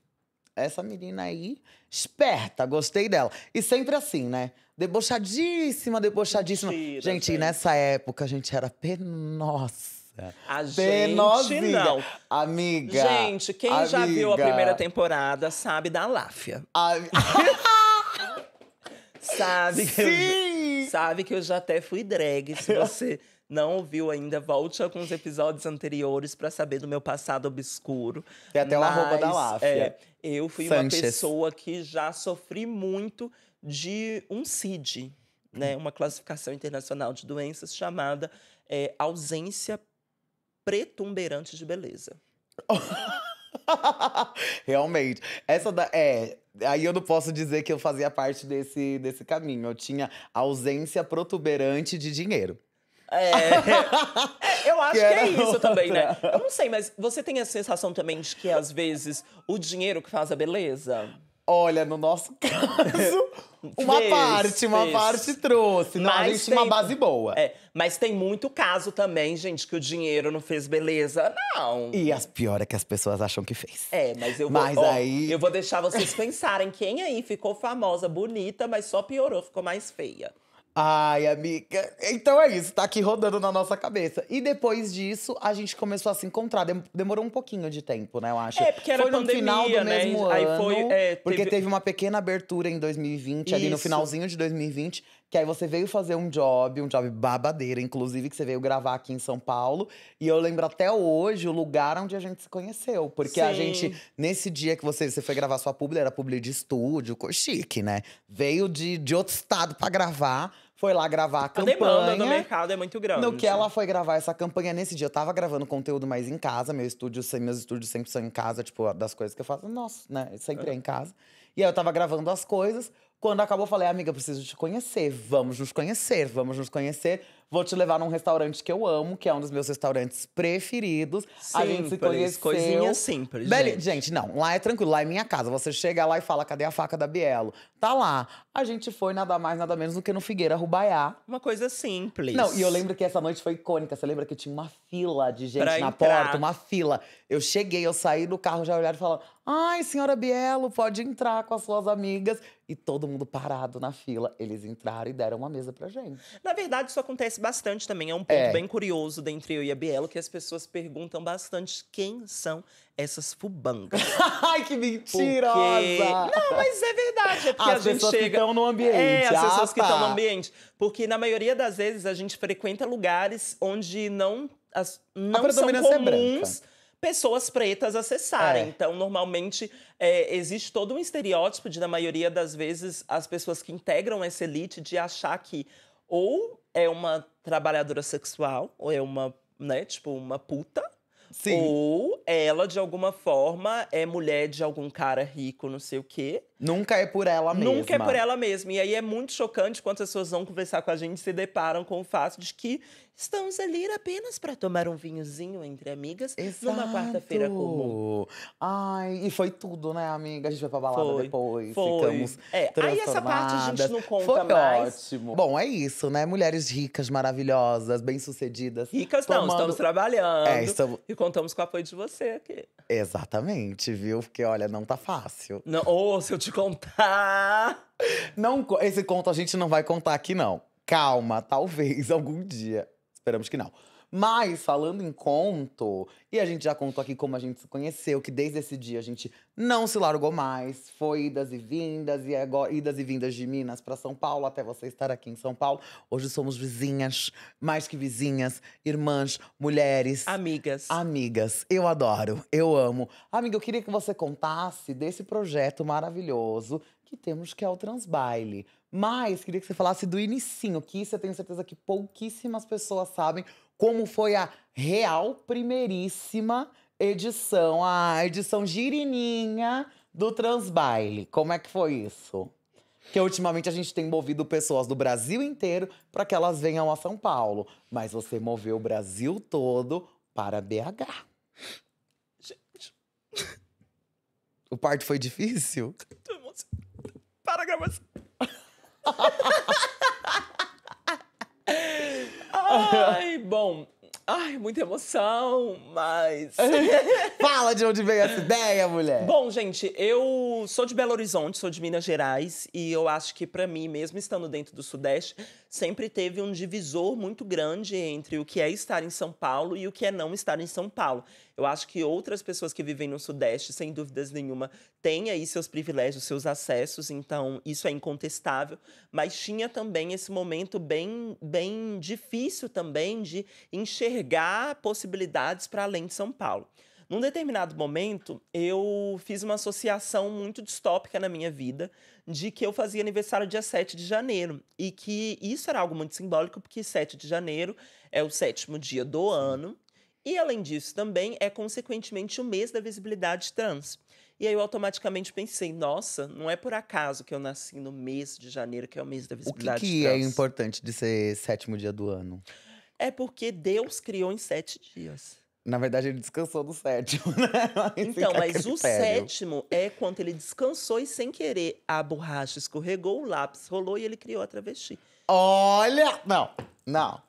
essa menina aí, esperta, gostei dela. E sempre assim, né? Debochadíssima, debochadíssima. Mentira, gente, E nessa época a gente era penosa. A Penosinha. gente não. Amiga. Gente, quem amiga. já viu a primeira temporada sabe da Láfia. A... sabe que Eu, sabe que eu já até fui drag, se você não ouviu ainda, volte com os episódios anteriores para saber do meu passado obscuro. Tem até o roupa arroba da Láfia. É, eu fui Sanchez. uma pessoa que já sofri muito de um CID, né? Uma classificação internacional de doenças chamada é, ausência pretumberante de beleza. Realmente. Essa da. É. Aí eu não posso dizer que eu fazia parte desse, desse caminho. Eu tinha ausência protuberante de dinheiro. É. é, eu acho que, que é isso outra. também, né? Eu não sei, mas você tem a sensação também de que às vezes o dinheiro que faz a beleza? Olha, no nosso caso, uma fez, parte, uma fez. parte trouxe. Não, mas a gente tem, uma base boa. É, mas tem muito caso também, gente, que o dinheiro não fez beleza, não. E as pior é que as pessoas acham que fez. É, mas eu vou. Mas ó, aí... Eu vou deixar vocês pensarem quem aí ficou famosa, bonita, mas só piorou, ficou mais feia. Ai, amiga. Então é isso, tá aqui rodando na nossa cabeça. E depois disso, a gente começou a se encontrar. Demorou um pouquinho de tempo, né, eu acho. É, porque era foi pandemia, no final do né? mesmo Aí ano. Foi, é, teve... Porque teve uma pequena abertura em 2020, isso. ali no finalzinho de 2020 que aí você veio fazer um job, um job babadeira, inclusive, que você veio gravar aqui em São Paulo. E eu lembro até hoje o lugar onde a gente se conheceu. Porque Sim. a gente, nesse dia que você, você foi gravar sua publi, era publi de estúdio, chique, né? Veio de, de outro estado para gravar foi lá gravar a, campanha. A demanda no mercado é muito grande. No que ela né? foi gravar essa campanha nesse dia, eu tava gravando conteúdo mais em casa, meu estúdio, meus estúdios sempre são em casa, tipo, das coisas que eu faço, nossa, né? Sempre é, é em casa. E aí eu tava gravando as coisas. Quando acabou, falei, amiga, preciso te conhecer, vamos nos conhecer, vamos nos conhecer. Vou te levar num restaurante que eu amo, que é um dos meus restaurantes preferidos. Simples, a gente se conheceu. Coisinha simples, Beli... gente. gente, não. Lá é tranquilo. Lá é minha casa. Você chega lá e fala, cadê a faca da Bielo? Tá lá. A gente foi nada mais, nada menos do que no Figueira Rubaiá. Uma coisa simples. Não, e eu lembro que essa noite foi icônica. Você lembra que tinha uma fila de gente pra na entrar. porta? Uma fila. Eu cheguei, eu saí do carro, já olharam e falaram, ai, senhora Bielo, pode entrar com as suas amigas. E todo mundo parado na fila. Eles entraram e deram uma mesa pra gente. Na verdade, isso acontece bastante também. É um ponto é. bem curioso dentre eu e a Bielo, que as pessoas perguntam bastante quem são essas fubangas. Ai, que mentirosa! Porque... Não, mas é verdade. É porque as a gente chega... que estão no ambiente. É, as ah, pessoas tá. que estão no ambiente. Porque na maioria das vezes a gente frequenta lugares onde não, as, não são é comuns... É pessoas pretas acessarem. É. Então, normalmente, é, existe todo um estereótipo de, na maioria das vezes, as pessoas que integram essa elite de achar que ou é uma trabalhadora sexual, ou é uma, né, tipo, uma puta. Sim. Ou ela, de alguma forma, é mulher de algum cara rico, não sei o quê. Nunca é por ela mesma. Nunca é por ela mesma. E aí é muito chocante quando as pessoas vão conversar com a gente e se deparam com o fato de que Estamos ali apenas para tomar um vinhozinho entre amigas Exato. numa quarta-feira comum. Ai, e foi tudo, né, amiga? A gente foi pra balada foi, depois, foi. ficamos é, Aí essa parte a gente não conta foi mais. ótimo. Bom, é isso, né? Mulheres ricas, maravilhosas, bem-sucedidas. Ricas tomando... não, estamos trabalhando. É, estamos... E contamos com o apoio de você aqui. Exatamente, viu? Porque, olha, não tá fácil. Não, ou oh, se eu te contar… Não, esse conto a gente não vai contar aqui, não. Calma, talvez algum dia. Esperamos que não. Mas falando em conto, e a gente já contou aqui como a gente se conheceu, que desde esse dia a gente não se largou mais, foi idas e vindas e agora idas e vindas de Minas para São Paulo até você estar aqui em São Paulo. Hoje somos vizinhas, mais que vizinhas, irmãs, mulheres, amigas. Amigas. Eu adoro, eu amo. Amiga, eu queria que você contasse desse projeto maravilhoso que temos que é o Transbaile. Mas queria que você falasse do inicinho, que isso eu tenho certeza que pouquíssimas pessoas sabem como foi a real primeiríssima edição, a edição girininha do Transbaile. Como é que foi isso? Que ultimamente a gente tem movido pessoas do Brasil inteiro para que elas venham a São Paulo, mas você moveu o Brasil todo para BH. Gente. O parto foi difícil? Para a gravação. Ai, bom, Ai, muita emoção, mas. Fala de onde veio essa ideia, mulher! Bom, gente, eu sou de Belo Horizonte, sou de Minas Gerais, e eu acho que para mim, mesmo estando dentro do Sudeste, sempre teve um divisor muito grande entre o que é estar em São Paulo e o que é não estar em São Paulo. Eu acho que outras pessoas que vivem no Sudeste, sem dúvidas nenhuma, têm aí seus privilégios, seus acessos, então isso é incontestável, mas tinha também esse momento bem, bem difícil também de enxergar enxergar possibilidades para além de São Paulo. Num determinado momento, eu fiz uma associação muito distópica na minha vida de que eu fazia aniversário dia 7 de janeiro e que isso era algo muito simbólico, porque 7 de janeiro é o sétimo dia do ano e, além disso, também é consequentemente o mês da visibilidade trans. E aí eu automaticamente pensei, nossa, não é por acaso que eu nasci no mês de janeiro, que é o mês da visibilidade trans. O que, que é trans. é importante de ser sétimo dia do ano? É porque Deus criou em sete dias. Na verdade, ele descansou do sétimo, né? Então, é mas o sétimo é quando ele descansou e, sem querer, a borracha escorregou, o lápis rolou e ele criou a travesti. Olha! Não, não.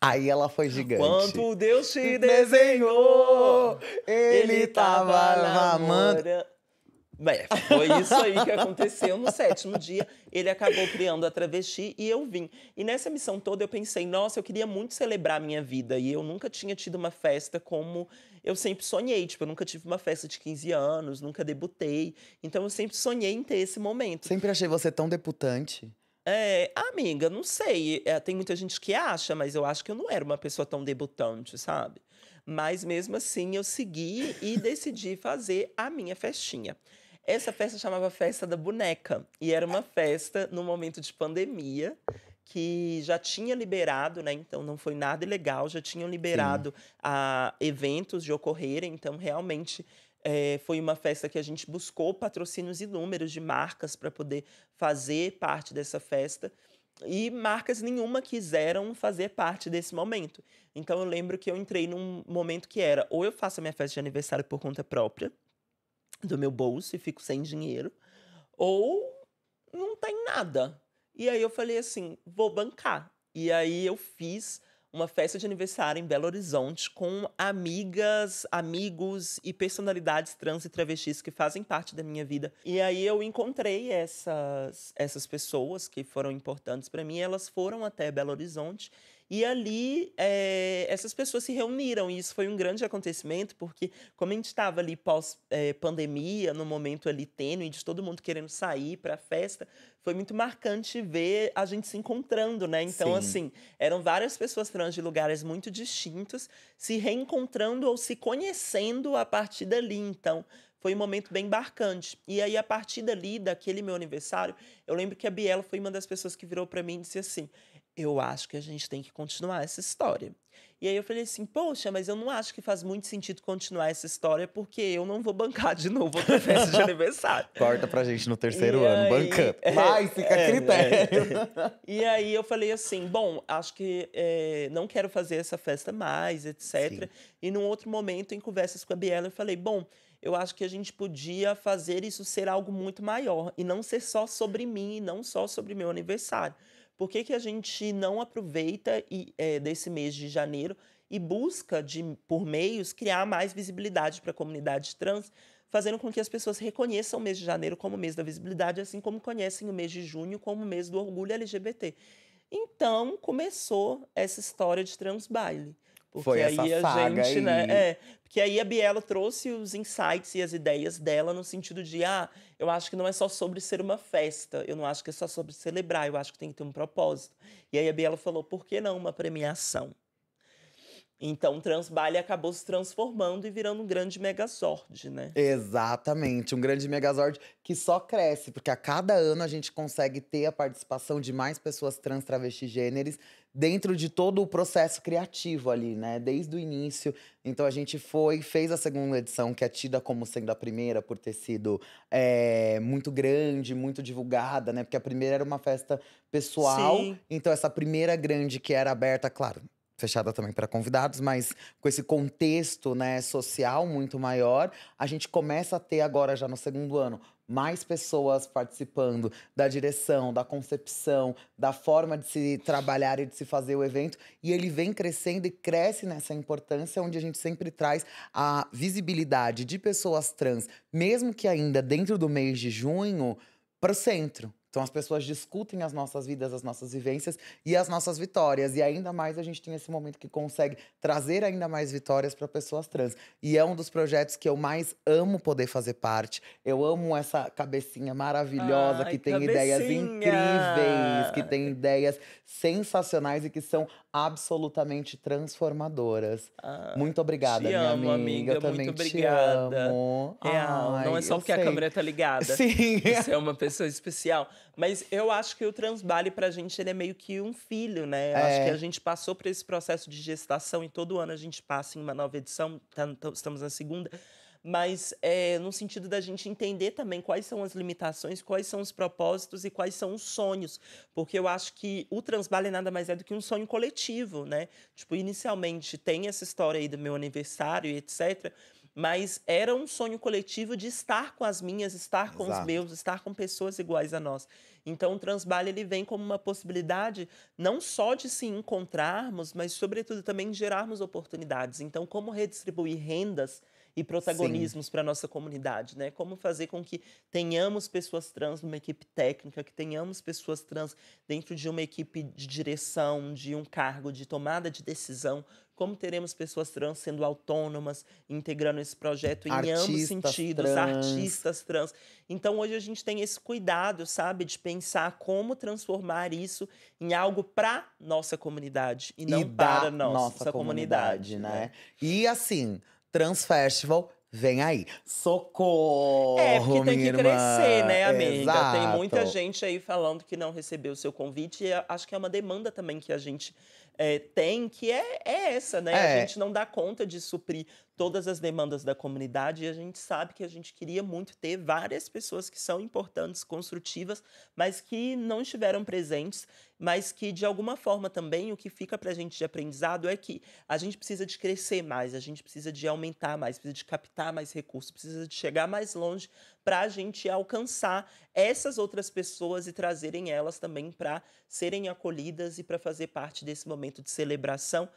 Aí ela foi gigante. Quando Deus te desenhou, ele, ele tava, tava namorando. É, foi isso aí que aconteceu. No sétimo dia, ele acabou criando a travesti e eu vim. E nessa missão toda eu pensei, nossa, eu queria muito celebrar minha vida. E eu nunca tinha tido uma festa como eu sempre sonhei. Tipo, eu nunca tive uma festa de 15 anos, nunca debutei. Então eu sempre sonhei em ter esse momento. Sempre achei você tão debutante. É, amiga, não sei. É, tem muita gente que acha, mas eu acho que eu não era uma pessoa tão debutante, sabe? Mas mesmo assim eu segui e decidi fazer a minha festinha. Essa festa chamava Festa da Boneca. E era uma festa no momento de pandemia que já tinha liberado, né? Então não foi nada ilegal, já tinham liberado a eventos de ocorrerem, então realmente é, foi uma festa que a gente buscou patrocínios e números de marcas para poder fazer parte dessa festa. E marcas nenhuma quiseram fazer parte desse momento. Então eu lembro que eu entrei num momento que era ou eu faço a minha festa de aniversário por conta própria, do meu bolso e fico sem dinheiro, ou não tem nada. E aí eu falei assim, vou bancar. E aí eu fiz uma festa de aniversário em Belo Horizonte com amigas, amigos e personalidades trans e travestis que fazem parte da minha vida. E aí eu encontrei essas, essas pessoas que foram importantes para mim, elas foram até Belo Horizonte e ali é, essas pessoas se reuniram e isso foi um grande acontecimento, porque como a gente estava ali pós-pandemia, eh, é, no momento ali tênue, de todo mundo querendo sair para a festa, foi muito marcante ver a gente se encontrando, né? Então, Sim. assim, eram várias pessoas trans de lugares muito distintos se reencontrando ou se conhecendo a partir dali. Então, foi um momento bem marcante. E aí, a partir dali, daquele meu aniversário, eu lembro que a Biela foi uma das pessoas que virou para mim e disse assim: eu acho que a gente tem que continuar essa história. E aí eu falei assim, poxa, mas eu não acho que faz muito sentido continuar essa história, porque eu não vou bancar de novo outra festa de aniversário. Corta pra gente no terceiro e ano, aí, bancando. É, fica é, né? critério. É, e aí eu falei assim, bom, acho que é, não quero fazer essa festa mais, etc. Sim. E num outro momento, em conversas com a Biela, eu falei, bom, eu acho que a gente podia fazer isso ser algo muito maior, e não ser só sobre mim, e não só sobre meu aniversário. Por que, que a gente não aproveita e, é, desse mês de janeiro e busca, de, por meios, criar mais visibilidade para a comunidade trans, fazendo com que as pessoas reconheçam o mês de janeiro como mês da visibilidade, assim como conhecem o mês de junho como mês do orgulho LGBT. Então começou essa história de transbaile. Porque Foi essa aí a saga gente, né, aí. né? É, porque aí a Biela trouxe os insights e as ideias dela no sentido de, ah, eu acho que não é só sobre ser uma festa, eu não acho que é só sobre celebrar, eu acho que tem que ter um propósito. E aí a Biela falou, por que não uma premiação? Então, Transbalha acabou se transformando e virando um grande megazord, né? Exatamente, um grande megazord que só cresce, porque a cada ano a gente consegue ter a participação de mais pessoas trans, travesti gêneres dentro de todo o processo criativo ali, né? Desde o início. Então, a gente foi, fez a segunda edição, que é tida como sendo a primeira, por ter sido é, muito grande, muito divulgada, né? Porque a primeira era uma festa pessoal. Sim. Então, essa primeira grande que era aberta, claro, fechada também para convidados, mas com esse contexto né, social muito maior, a gente começa a ter agora, já no segundo ano, mais pessoas participando da direção, da concepção, da forma de se trabalhar e de se fazer o evento. E ele vem crescendo e cresce nessa importância, onde a gente sempre traz a visibilidade de pessoas trans, mesmo que ainda dentro do mês de junho, para o centro, então as pessoas discutem as nossas vidas, as nossas vivências e as nossas vitórias. E ainda mais a gente tem esse momento que consegue trazer ainda mais vitórias para pessoas trans. E é um dos projetos que eu mais amo poder fazer parte. Eu amo essa cabecinha maravilhosa Ai, que tem cabecinha. ideias incríveis, que tem ideias sensacionais e que são absolutamente transformadoras. Ah, muito obrigada, minha amo, amiga. Eu também muito obrigada. te amo. Real. Ai, não é só porque sei. a câmera tá ligada. Sim. Você é uma pessoa especial. Mas eu acho que o transbale pra gente, ele é meio que um filho, né? Eu é. acho que é. a gente passou por esse processo de gestação e todo ano a gente passa em uma nova edição. Tá, estamos na segunda mas é, no sentido da gente entender também quais são as limitações, quais são os propósitos e quais são os sonhos, porque eu acho que o transbale nada mais é do que um sonho coletivo, né? Tipo, inicialmente tem essa história aí do meu aniversário e etc., mas era um sonho coletivo de estar com as minhas, estar com Exato. os meus, estar com pessoas iguais a nós. Então, o Transbalha ele vem como uma possibilidade não só de se encontrarmos, mas sobretudo também de gerarmos oportunidades. Então, como redistribuir rendas e protagonismos para nossa comunidade, né? Como fazer com que tenhamos pessoas trans numa equipe técnica, que tenhamos pessoas trans dentro de uma equipe de direção, de um cargo de tomada de decisão, como teremos pessoas trans sendo autônomas, integrando esse projeto artistas em ambos sentidos, trans. artistas trans. Então hoje a gente tem esse cuidado, sabe, de pensar como transformar isso em algo para nossa comunidade e, e não para nossa, nossa comunidade, comunidade né? né? E assim, Transfestival Vem aí, socorro! É, porque tem que crescer, irmã. né, amiga? Exato. Tem muita gente aí falando que não recebeu o seu convite. E acho que é uma demanda também que a gente é, tem, que é, é essa, né? É. A gente não dá conta de suprir todas as demandas da comunidade e a gente sabe que a gente queria muito ter várias pessoas que são importantes, construtivas, mas que não estiveram presentes mas que de alguma forma também o que fica para a gente de aprendizado é que a gente precisa de crescer mais, a gente precisa de aumentar mais, precisa de captar mais recursos, precisa de chegar mais longe para a gente alcançar essas outras pessoas e trazerem elas também para serem acolhidas e para fazer parte desse momento de celebração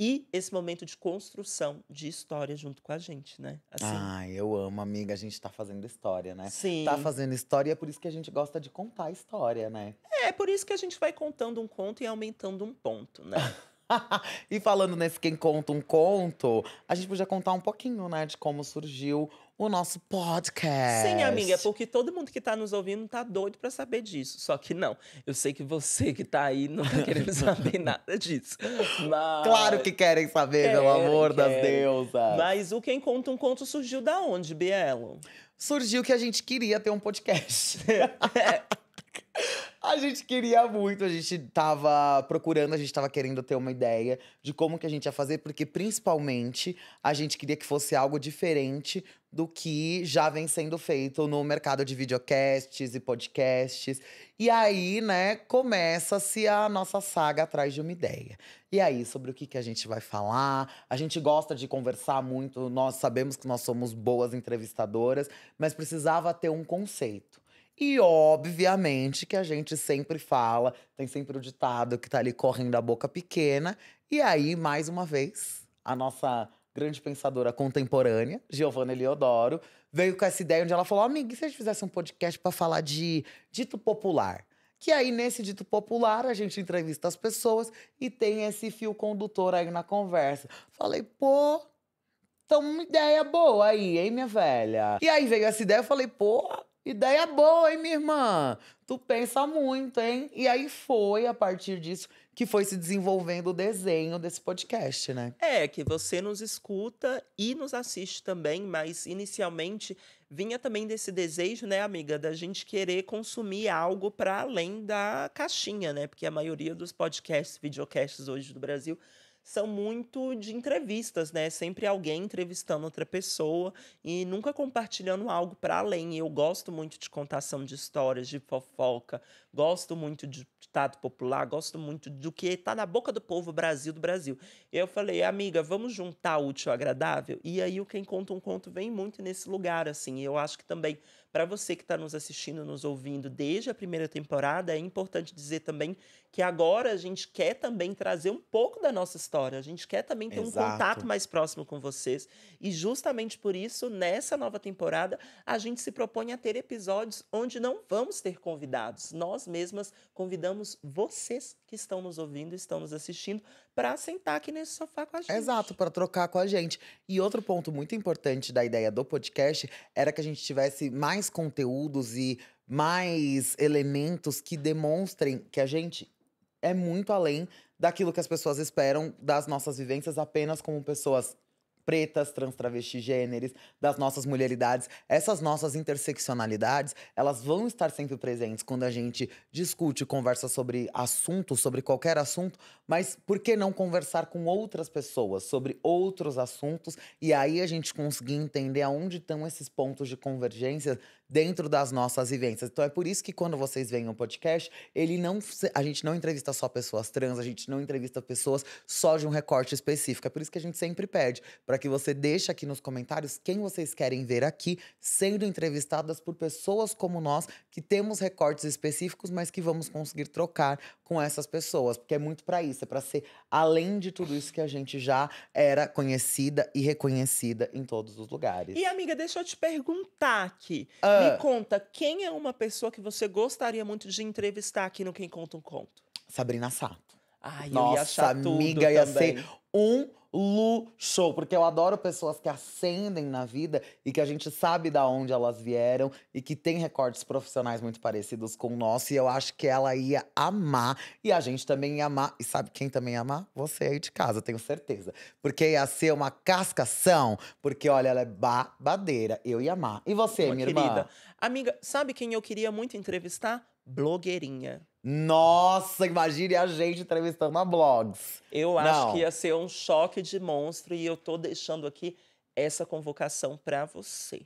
e esse momento de construção de história junto com a gente, né? Assim. Ah, eu amo, amiga. A gente tá fazendo história, né? Sim. Tá fazendo história e é por isso que a gente gosta de contar a história, né? É, por isso que a gente vai contando um conto e aumentando um ponto, né? e falando nesse quem conta um conto, a gente podia contar um pouquinho, né, de como surgiu o nosso podcast. Sim, amiga, porque todo mundo que está nos ouvindo tá doido para saber disso. Só que não, eu sei que você que está aí não tá querendo saber nada disso. Mas... Claro que querem saber, querem, meu amor querem. das deusas. Mas o Quem Conta um Conto surgiu da onde, Bielo? Surgiu que a gente queria ter um podcast. A gente queria muito, a gente tava procurando, a gente tava querendo ter uma ideia de como que a gente ia fazer, porque principalmente a gente queria que fosse algo diferente do que já vem sendo feito no mercado de videocasts e podcasts. E aí, né, começa-se a nossa saga atrás de uma ideia. E aí, sobre o que, que a gente vai falar? A gente gosta de conversar muito, nós sabemos que nós somos boas entrevistadoras, mas precisava ter um conceito. E obviamente que a gente sempre fala, tem sempre o ditado que tá ali correndo a boca pequena. E aí, mais uma vez, a nossa grande pensadora contemporânea, Giovanna Eliodoro, veio com essa ideia onde ela falou: amiga, e se a gente fizesse um podcast para falar de dito popular? Que aí, nesse dito popular, a gente entrevista as pessoas e tem esse fio condutor aí na conversa. Falei, pô, então uma ideia boa aí, hein, minha velha? E aí veio essa ideia, eu falei, pô, Ideia boa, hein, minha irmã? Tu pensa muito, hein? E aí foi a partir disso que foi se desenvolvendo o desenho desse podcast, né? É, que você nos escuta e nos assiste também, mas inicialmente vinha também desse desejo, né, amiga, da gente querer consumir algo para além da caixinha, né? Porque a maioria dos podcasts, videocasts hoje do Brasil são muito de entrevistas, né? Sempre alguém entrevistando outra pessoa e nunca compartilhando algo para além. Eu gosto muito de contação de histórias, de fofoca, gosto muito de ditado popular, gosto muito do que está na boca do povo Brasil do Brasil. eu falei, amiga, vamos juntar útil ao agradável? E aí o Quem Conta um Conto vem muito nesse lugar, assim. eu acho que também, para você que está nos assistindo, nos ouvindo desde a primeira temporada, é importante dizer também que agora a gente quer também trazer um pouco da nossa história, a gente quer também ter Exato. um contato mais próximo com vocês. E justamente por isso, nessa nova temporada, a gente se propõe a ter episódios onde não vamos ter convidados. Nós mesmas convidamos vocês que estão nos ouvindo, estão nos assistindo, para sentar aqui nesse sofá com a gente. Exato, para trocar com a gente. E outro ponto muito importante da ideia do podcast era que a gente tivesse mais conteúdos e mais elementos que demonstrem que a gente é muito além daquilo que as pessoas esperam das nossas vivências apenas como pessoas pretas, trans, travesti, gêneros, das nossas mulheridades, essas nossas interseccionalidades, elas vão estar sempre presentes quando a gente discute, conversa sobre assuntos, sobre qualquer assunto, mas por que não conversar com outras pessoas sobre outros assuntos e aí a gente conseguir entender aonde estão esses pontos de convergência dentro das nossas vivências. Então é por isso que quando vocês veem o um podcast, ele não a gente não entrevista só pessoas trans, a gente não entrevista pessoas só de um recorte específico. É por isso que a gente sempre pede para que você deixe aqui nos comentários quem vocês querem ver aqui sendo entrevistadas por pessoas como nós que temos recortes específicos, mas que vamos conseguir trocar com essas pessoas, porque é muito para isso, é para ser além de tudo isso que a gente já era conhecida e reconhecida em todos os lugares. E amiga, deixa eu te perguntar aqui. Ah. Me é. conta, quem é uma pessoa que você gostaria muito de entrevistar aqui no Quem Conta um Conto? Sabrina Sato. Ai, Nossa, eu ia achar amiga, tudo ia também. ser um luxo, porque eu adoro pessoas que ascendem na vida e que a gente sabe da onde elas vieram e que tem recortes profissionais muito parecidos com o nosso. E eu acho que ela ia amar e a gente também ia amar. E sabe quem também ia amar? Você aí de casa, tenho certeza. Porque ia ser uma cascação, porque olha, ela é babadeira. Eu ia amar. E você, Uma minha querida. irmã? Amiga, sabe quem eu queria muito entrevistar? Blogueirinha. Nossa, imagine a gente entrevistando a blogs. Eu acho Não. que ia ser um choque de monstro e eu tô deixando aqui essa convocação para você.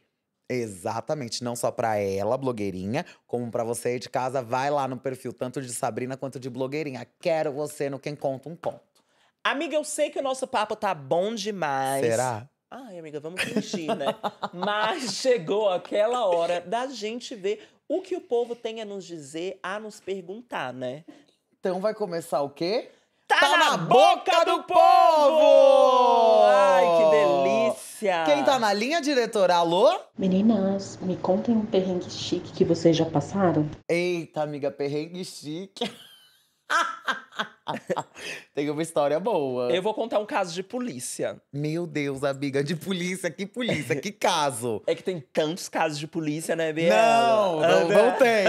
Exatamente, não só para ela, blogueirinha, como para você aí de casa, vai lá no perfil tanto de Sabrina quanto de blogueirinha. Quero você no Quem Conta um Conto. Amiga, eu sei que o nosso papo tá bom demais. Será? Ai, amiga, vamos fingir, né? Mas chegou aquela hora da gente ver o que o povo tem a nos dizer, a nos perguntar, né? Então vai começar o quê? Tá, tá na, na boca, do, do povo! povo! Ai, que delícia! Quem tá na linha, diretora? Alô? Meninas, me contem um perrengue chique que vocês já passaram. Eita, amiga, perrengue chique. Tem uma história boa. Eu vou contar um caso de polícia. Meu Deus, amiga, de polícia, que polícia, que caso. É que tem tantos casos de polícia, né, Biela? Não, não, não tem.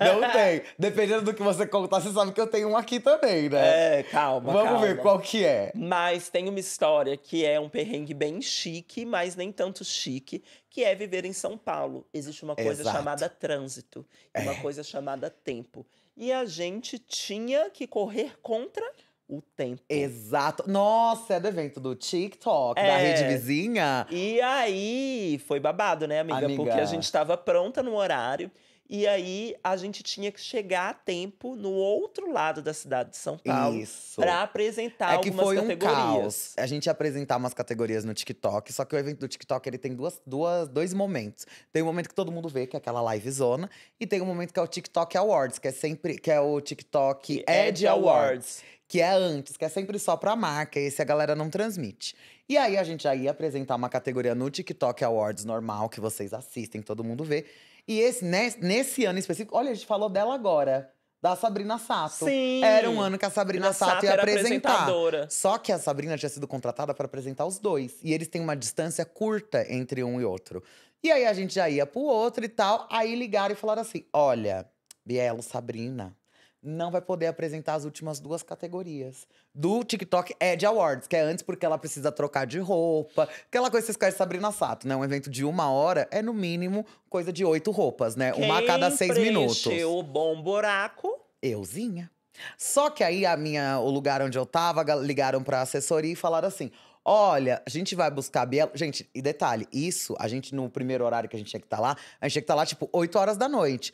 Não tem. Dependendo do que você contar, você sabe que eu tenho um aqui também, né? É, calma. Vamos calma. ver qual que é. Mas tem uma história que é um perrengue bem chique, mas nem tanto chique, que é viver em São Paulo. Existe uma coisa Exato. chamada trânsito, e uma é. coisa chamada tempo e a gente tinha que correr contra o tempo. Exato. Nossa, é do evento do TikTok, é. da rede vizinha. E aí foi babado, né, amiga? amiga. Porque a gente estava pronta no horário. E aí a gente tinha que chegar a tempo no outro lado da cidade de São Paulo para apresentar é que algumas foi categorias. Um caos. A gente ia apresentar umas categorias no TikTok, só que o evento do TikTok ele tem duas, duas, dois momentos. Tem um momento que todo mundo vê, que é aquela live zona, e tem um momento que é o TikTok Awards, que é sempre que é o TikTok é Edge Awards. Awards que é antes, que é sempre só pra marca, esse a galera não transmite. E aí a gente já ia apresentar uma categoria no TikTok Awards normal, que vocês assistem, todo mundo vê. E esse, nesse, né, nesse ano específico, olha, a gente falou dela agora da Sabrina Sato. Sim. Era um ano que a Sabrina a Sato, Sato ia apresentar. Só que a Sabrina tinha sido contratada para apresentar os dois. E eles têm uma distância curta entre um e outro. E aí a gente já ia pro outro e tal. Aí ligaram e falaram assim: olha, Bielo, Sabrina, não vai poder apresentar as últimas duas categorias do TikTok é Ed Awards, que é antes porque ela precisa trocar de roupa, aquela coisa que vocês conhecem Sabrina Sato, né? Um evento de uma hora é, no mínimo, coisa de oito roupas, né? Quem uma a cada seis minutos. o bom buraco? Euzinha. Só que aí a minha, o lugar onde eu tava, ligaram pra assessoria e falaram assim… Olha, a gente vai buscar a Biela. Gente, e detalhe, isso, a gente no primeiro horário que a gente tinha que estar tá lá, a gente tinha que estar tá lá tipo 8 horas da noite.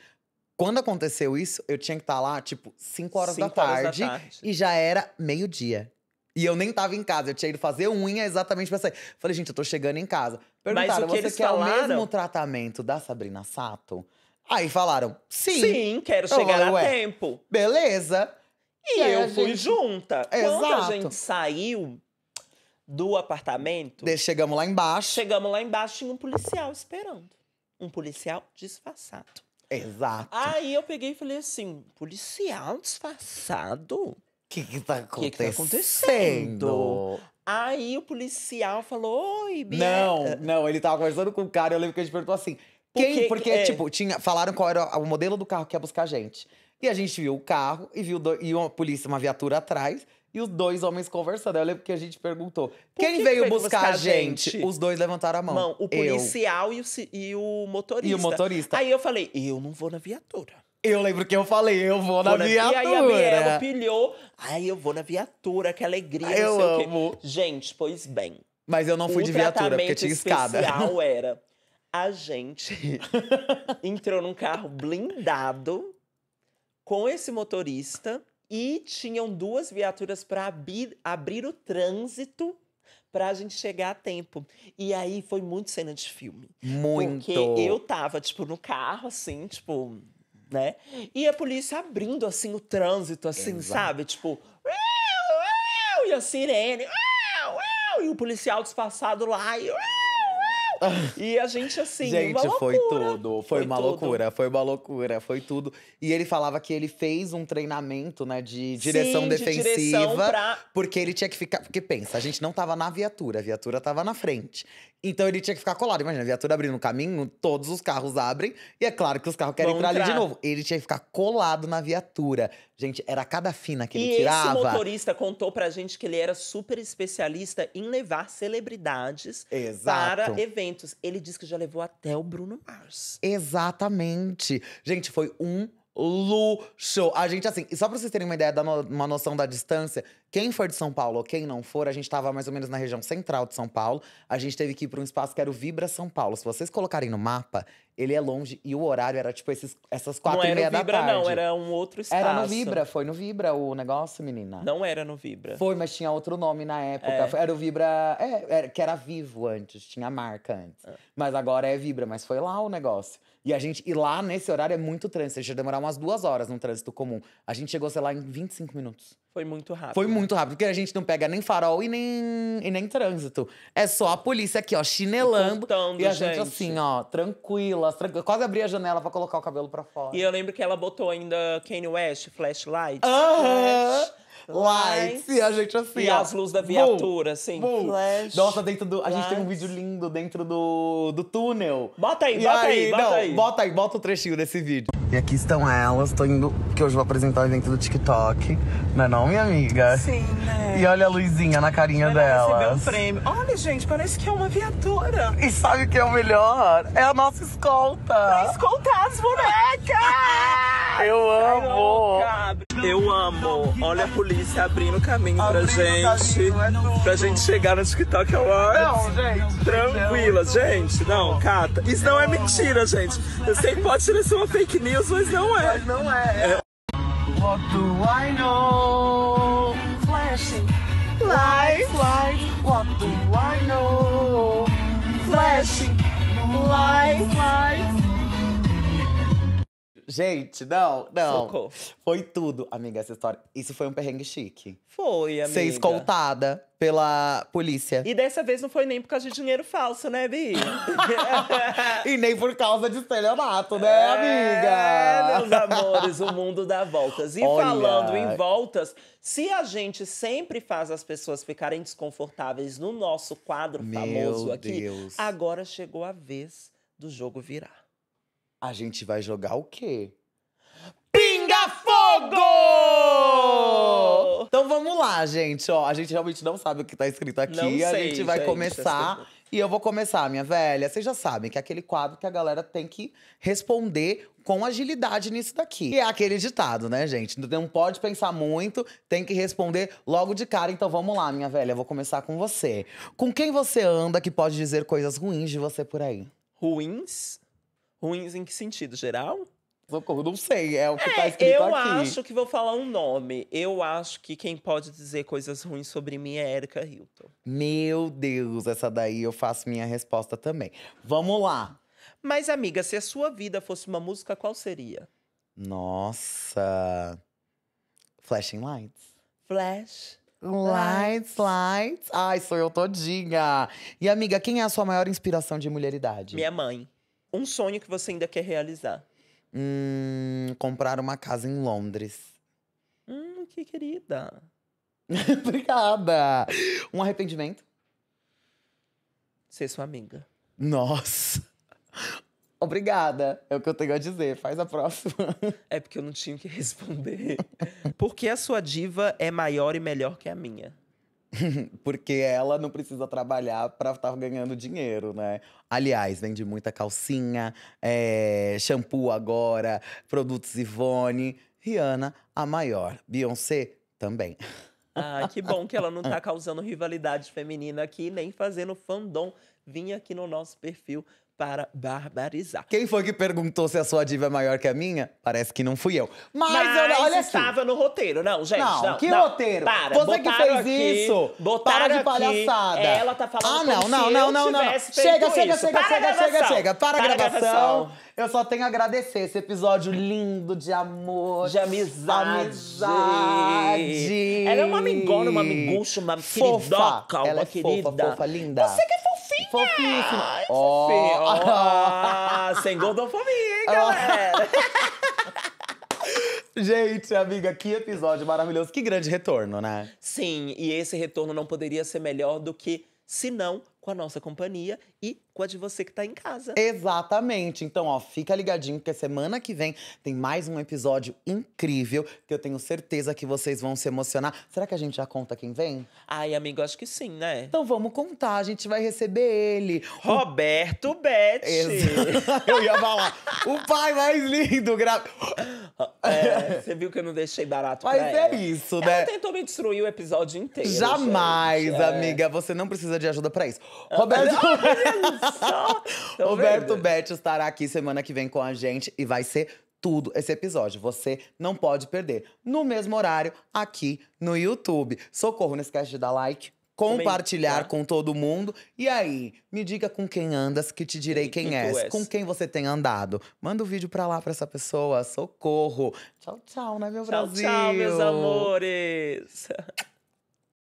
Quando aconteceu isso, eu tinha que estar tá lá, tipo, 5 horas, da, tarde, horas da tarde. E já era meio-dia. E eu nem tava em casa, eu tinha ido fazer unha exatamente pra sair. Falei, gente, eu tô chegando em casa. Perguntaram, Mas o que você quer falaram... o mesmo tratamento da Sabrina Sato? Aí falaram, sim. Sim, quero chegar falei, a tempo. Beleza. E, e eu fui gente... junta. Exato. Quando a gente saiu do apartamento... De chegamos lá embaixo. Chegamos lá embaixo, tinha um policial esperando. Um policial disfarçado. Exato. Aí eu peguei e falei assim: policial disfarçado? Tá o que, que tá acontecendo? O que, que tá acontecendo? Aí o policial falou: Oi, Bia. Não, não, ele tava conversando com o cara eu lembro que a gente perguntou assim: Quem? Porque, Porque é... tipo, tinha, falaram qual era o modelo do carro que ia buscar a gente. E a gente viu o carro e viu do, e uma polícia, uma viatura atrás e os dois homens conversando. Eu lembro que a gente perguntou: quem que veio, veio buscar, buscar, a gente? gente? Os dois levantaram a mão. Não, o policial e o, e o, motorista. E o motorista. Aí eu falei: eu não vou na viatura. Eu lembro que eu falei, eu vou, vou na, na viatura. E aí a Biela pilhou, aí eu vou na viatura, que alegria, eu não sei amo. o quê. Gente, pois bem. Mas eu não fui de viatura, porque tinha escada. O especial era, a gente entrou num carro blindado com esse motorista e tinham duas viaturas para abrir, abrir o trânsito para a gente chegar a tempo. E aí foi muito cena de filme. Muito. Porque eu tava, tipo, no carro, assim, tipo, né? E a polícia abrindo, assim, o trânsito, assim, Exato. sabe? Tipo, e a sirene, e o policial disfarçado lá, e e a gente, assim, Gente, foi tudo. Foi, foi uma tudo. loucura, foi uma loucura, foi tudo. E ele falava que ele fez um treinamento, né, de direção Sim, defensiva. De direção pra... Porque ele tinha que ficar. Porque pensa, a gente não tava na viatura, a viatura tava na frente. Então ele tinha que ficar colado. Imagina, a viatura abrindo o caminho, todos os carros abrem, e é claro que os carros querem entrar, ali de novo. Ele tinha que ficar colado na viatura. Gente, era cada fina que e ele tirava. Esse motorista contou pra gente que ele era super especialista em levar celebridades Exato. para eventos. Ele disse que já levou até o Bruno Mars. Exatamente. Gente, foi um luxo. A gente, assim, só pra vocês terem uma ideia, dar uma noção da distância, quem for de São Paulo ou quem não for, a gente tava mais ou menos na região central de São Paulo. A gente teve que ir pra um espaço que era o Vibra São Paulo. Se vocês colocarem no mapa, ele é longe e o horário era tipo esses, essas quatro não e meia da Vibra, tarde. Não era um outro espaço. Era no Vibra, foi no Vibra o negócio, menina. Não era no Vibra. Foi, mas tinha outro nome na época. É. Era o Vibra, é, era, que era Vivo antes, tinha marca antes. É. Mas agora é Vibra, mas foi lá o negócio. E a gente, e lá nesse horário é muito trânsito, a gente ia demorar umas duas horas no trânsito comum. A gente chegou, sei lá, em 25 minutos. Foi muito rápido. Foi muito rápido, porque a gente não pega nem farol e nem, e nem trânsito. É só a polícia aqui, ó, chinelando. Contando, e a gente, gente, assim, ó, tranquila, Quase abri a janela para colocar o cabelo para fora. E eu lembro que ela botou ainda Kanye West, flashlight. Aham! Uh -huh. flash lights. E a gente assim. E ó, as luzes da viatura, assim. Boom. Flash. Nossa, dentro do. A gente tem um vídeo lindo dentro do, do túnel. Bota aí, e bota aí, aí bota não, aí. Bota aí, bota o trechinho desse vídeo. E aqui estão elas, tô indo, que hoje vou apresentar o evento do TikTok. Não é não, minha amiga? Sim, né? E olha a luzinha na carinha dela. um prêmio. Olha, gente, parece que é uma viatura. E sabe o que é o melhor? É a nossa escolta. Pra escoltar as bonecas! Eu amo! Eu amo. Olha a polícia se abrindo caminho abrindo pra gente. Caminho, é pra gente chegar no TikTok Awards. É não, gente. Tranquila, não, é gente. Não, Cata. Isso não é, é mentira, gente. Eu sei que pode ser uma fake news, mas não é. Mas não é. é. What do I know? Flashing. Life. Life. What do I know? Flashing. Life. Life. Gente, não, não. Socorro. Foi tudo, amiga, essa história. Isso foi um perrengue chique. Foi, amiga. Ser escoltada pela polícia. E dessa vez não foi nem por causa de dinheiro falso, né, Bi? e nem por causa de estelionato, né, é, amiga? É, meus amores, o mundo dá voltas. E Olha. falando em voltas, se a gente sempre faz as pessoas ficarem desconfortáveis no nosso quadro Meu famoso aqui, Deus. agora chegou a vez do jogo virar a gente vai jogar o quê? Pinga Fogo! Então vamos lá, gente. Ó, a gente realmente não sabe o que tá escrito aqui. Não a gente vai gente, começar. E eu vou começar, minha velha. Vocês já sabem que é aquele quadro que a galera tem que responder com agilidade nisso daqui. E é aquele ditado, né, gente? Não pode pensar muito, tem que responder logo de cara. Então vamos lá, minha velha, eu vou começar com você. Com quem você anda que pode dizer coisas ruins de você por aí? Ruins? Ruins em que sentido? Geral? Socorro, não sei, é o que tá é, tá escrito eu aqui. Eu acho que vou falar um nome. Eu acho que quem pode dizer coisas ruins sobre mim é Erika Hilton. Meu Deus, essa daí eu faço minha resposta também. Vamos lá. Mas, amiga, se a sua vida fosse uma música, qual seria? Nossa. Flashing Lights. Flash. Lights, lights, lights. Ai, sou eu todinha. E, amiga, quem é a sua maior inspiração de mulheridade? Minha mãe um sonho que você ainda quer realizar? Hum, comprar uma casa em Londres. Hum, que querida. Obrigada. Um arrependimento? Ser sua amiga. Nossa. Obrigada. É o que eu tenho a dizer. Faz a próxima. é porque eu não tinha o que responder. Por que a sua diva é maior e melhor que a minha? porque ela não precisa trabalhar para estar tá ganhando dinheiro, né? Aliás, vende muita calcinha, é, shampoo agora, produtos Ivone. Rihanna, a maior. Beyoncé, também. Ah, que bom que ela não tá causando rivalidade feminina aqui, nem fazendo fandom. Vim aqui no nosso perfil para barbarizar. Quem foi que perguntou se a sua diva é maior que a minha? Parece que não fui eu. Mas, Mas olha aqui. estava no roteiro. Não, gente, não. não que não. roteiro? Para, Você que fez aqui, isso. Para de palhaçada. Aqui. Ela tá falando ah, não, como não, não, não, não. Chega, chega, isso. chega, chega, chega, chega. Para, a gravação. Eu só tenho a agradecer esse episódio lindo de amor. De amizade. amizade. Ela é uma amigona, uma amigucha, uma fofa. queridoca, uma ela é querida. Fofa, fofa, linda. Você que é fofa fofinha! Fofíssima! Ai, oh, Oh, sem gordofobia, hein, galera? Gente, amiga, que episódio maravilhoso. Que grande retorno, né? Sim, e esse retorno não poderia ser melhor do que, se não, com a nossa companhia e com a de você que tá em casa. Exatamente. Então, ó, fica ligadinho que semana que vem tem mais um episódio incrível que eu tenho certeza que vocês vão se emocionar. Será que a gente já conta quem vem? Ai, amigo, acho que sim, né? Então vamos contar, a gente vai receber ele. Roberto Betti. eu ia falar, o pai mais lindo, gra... É, você viu que eu não deixei barato Mas pra é ela. isso, né? Ela tentou me destruir o episódio inteiro. Jamais, gente. É. amiga, é. você não precisa de ajuda para isso. Ah, Roberto... só! Roberto Betti estará aqui semana que vem com a gente e vai ser tudo esse episódio. Você não pode perder. No mesmo horário, aqui no YouTube. Socorro, não esquece de dar like compartilhar Também, tá? com todo mundo. E aí, me diga com quem andas, que te direi quem, quem és, és, com quem você tem andado. Manda o um vídeo pra lá pra essa pessoa, socorro. Tchau, tchau, né, meu tchau, Brasil? Tchau, meus amores.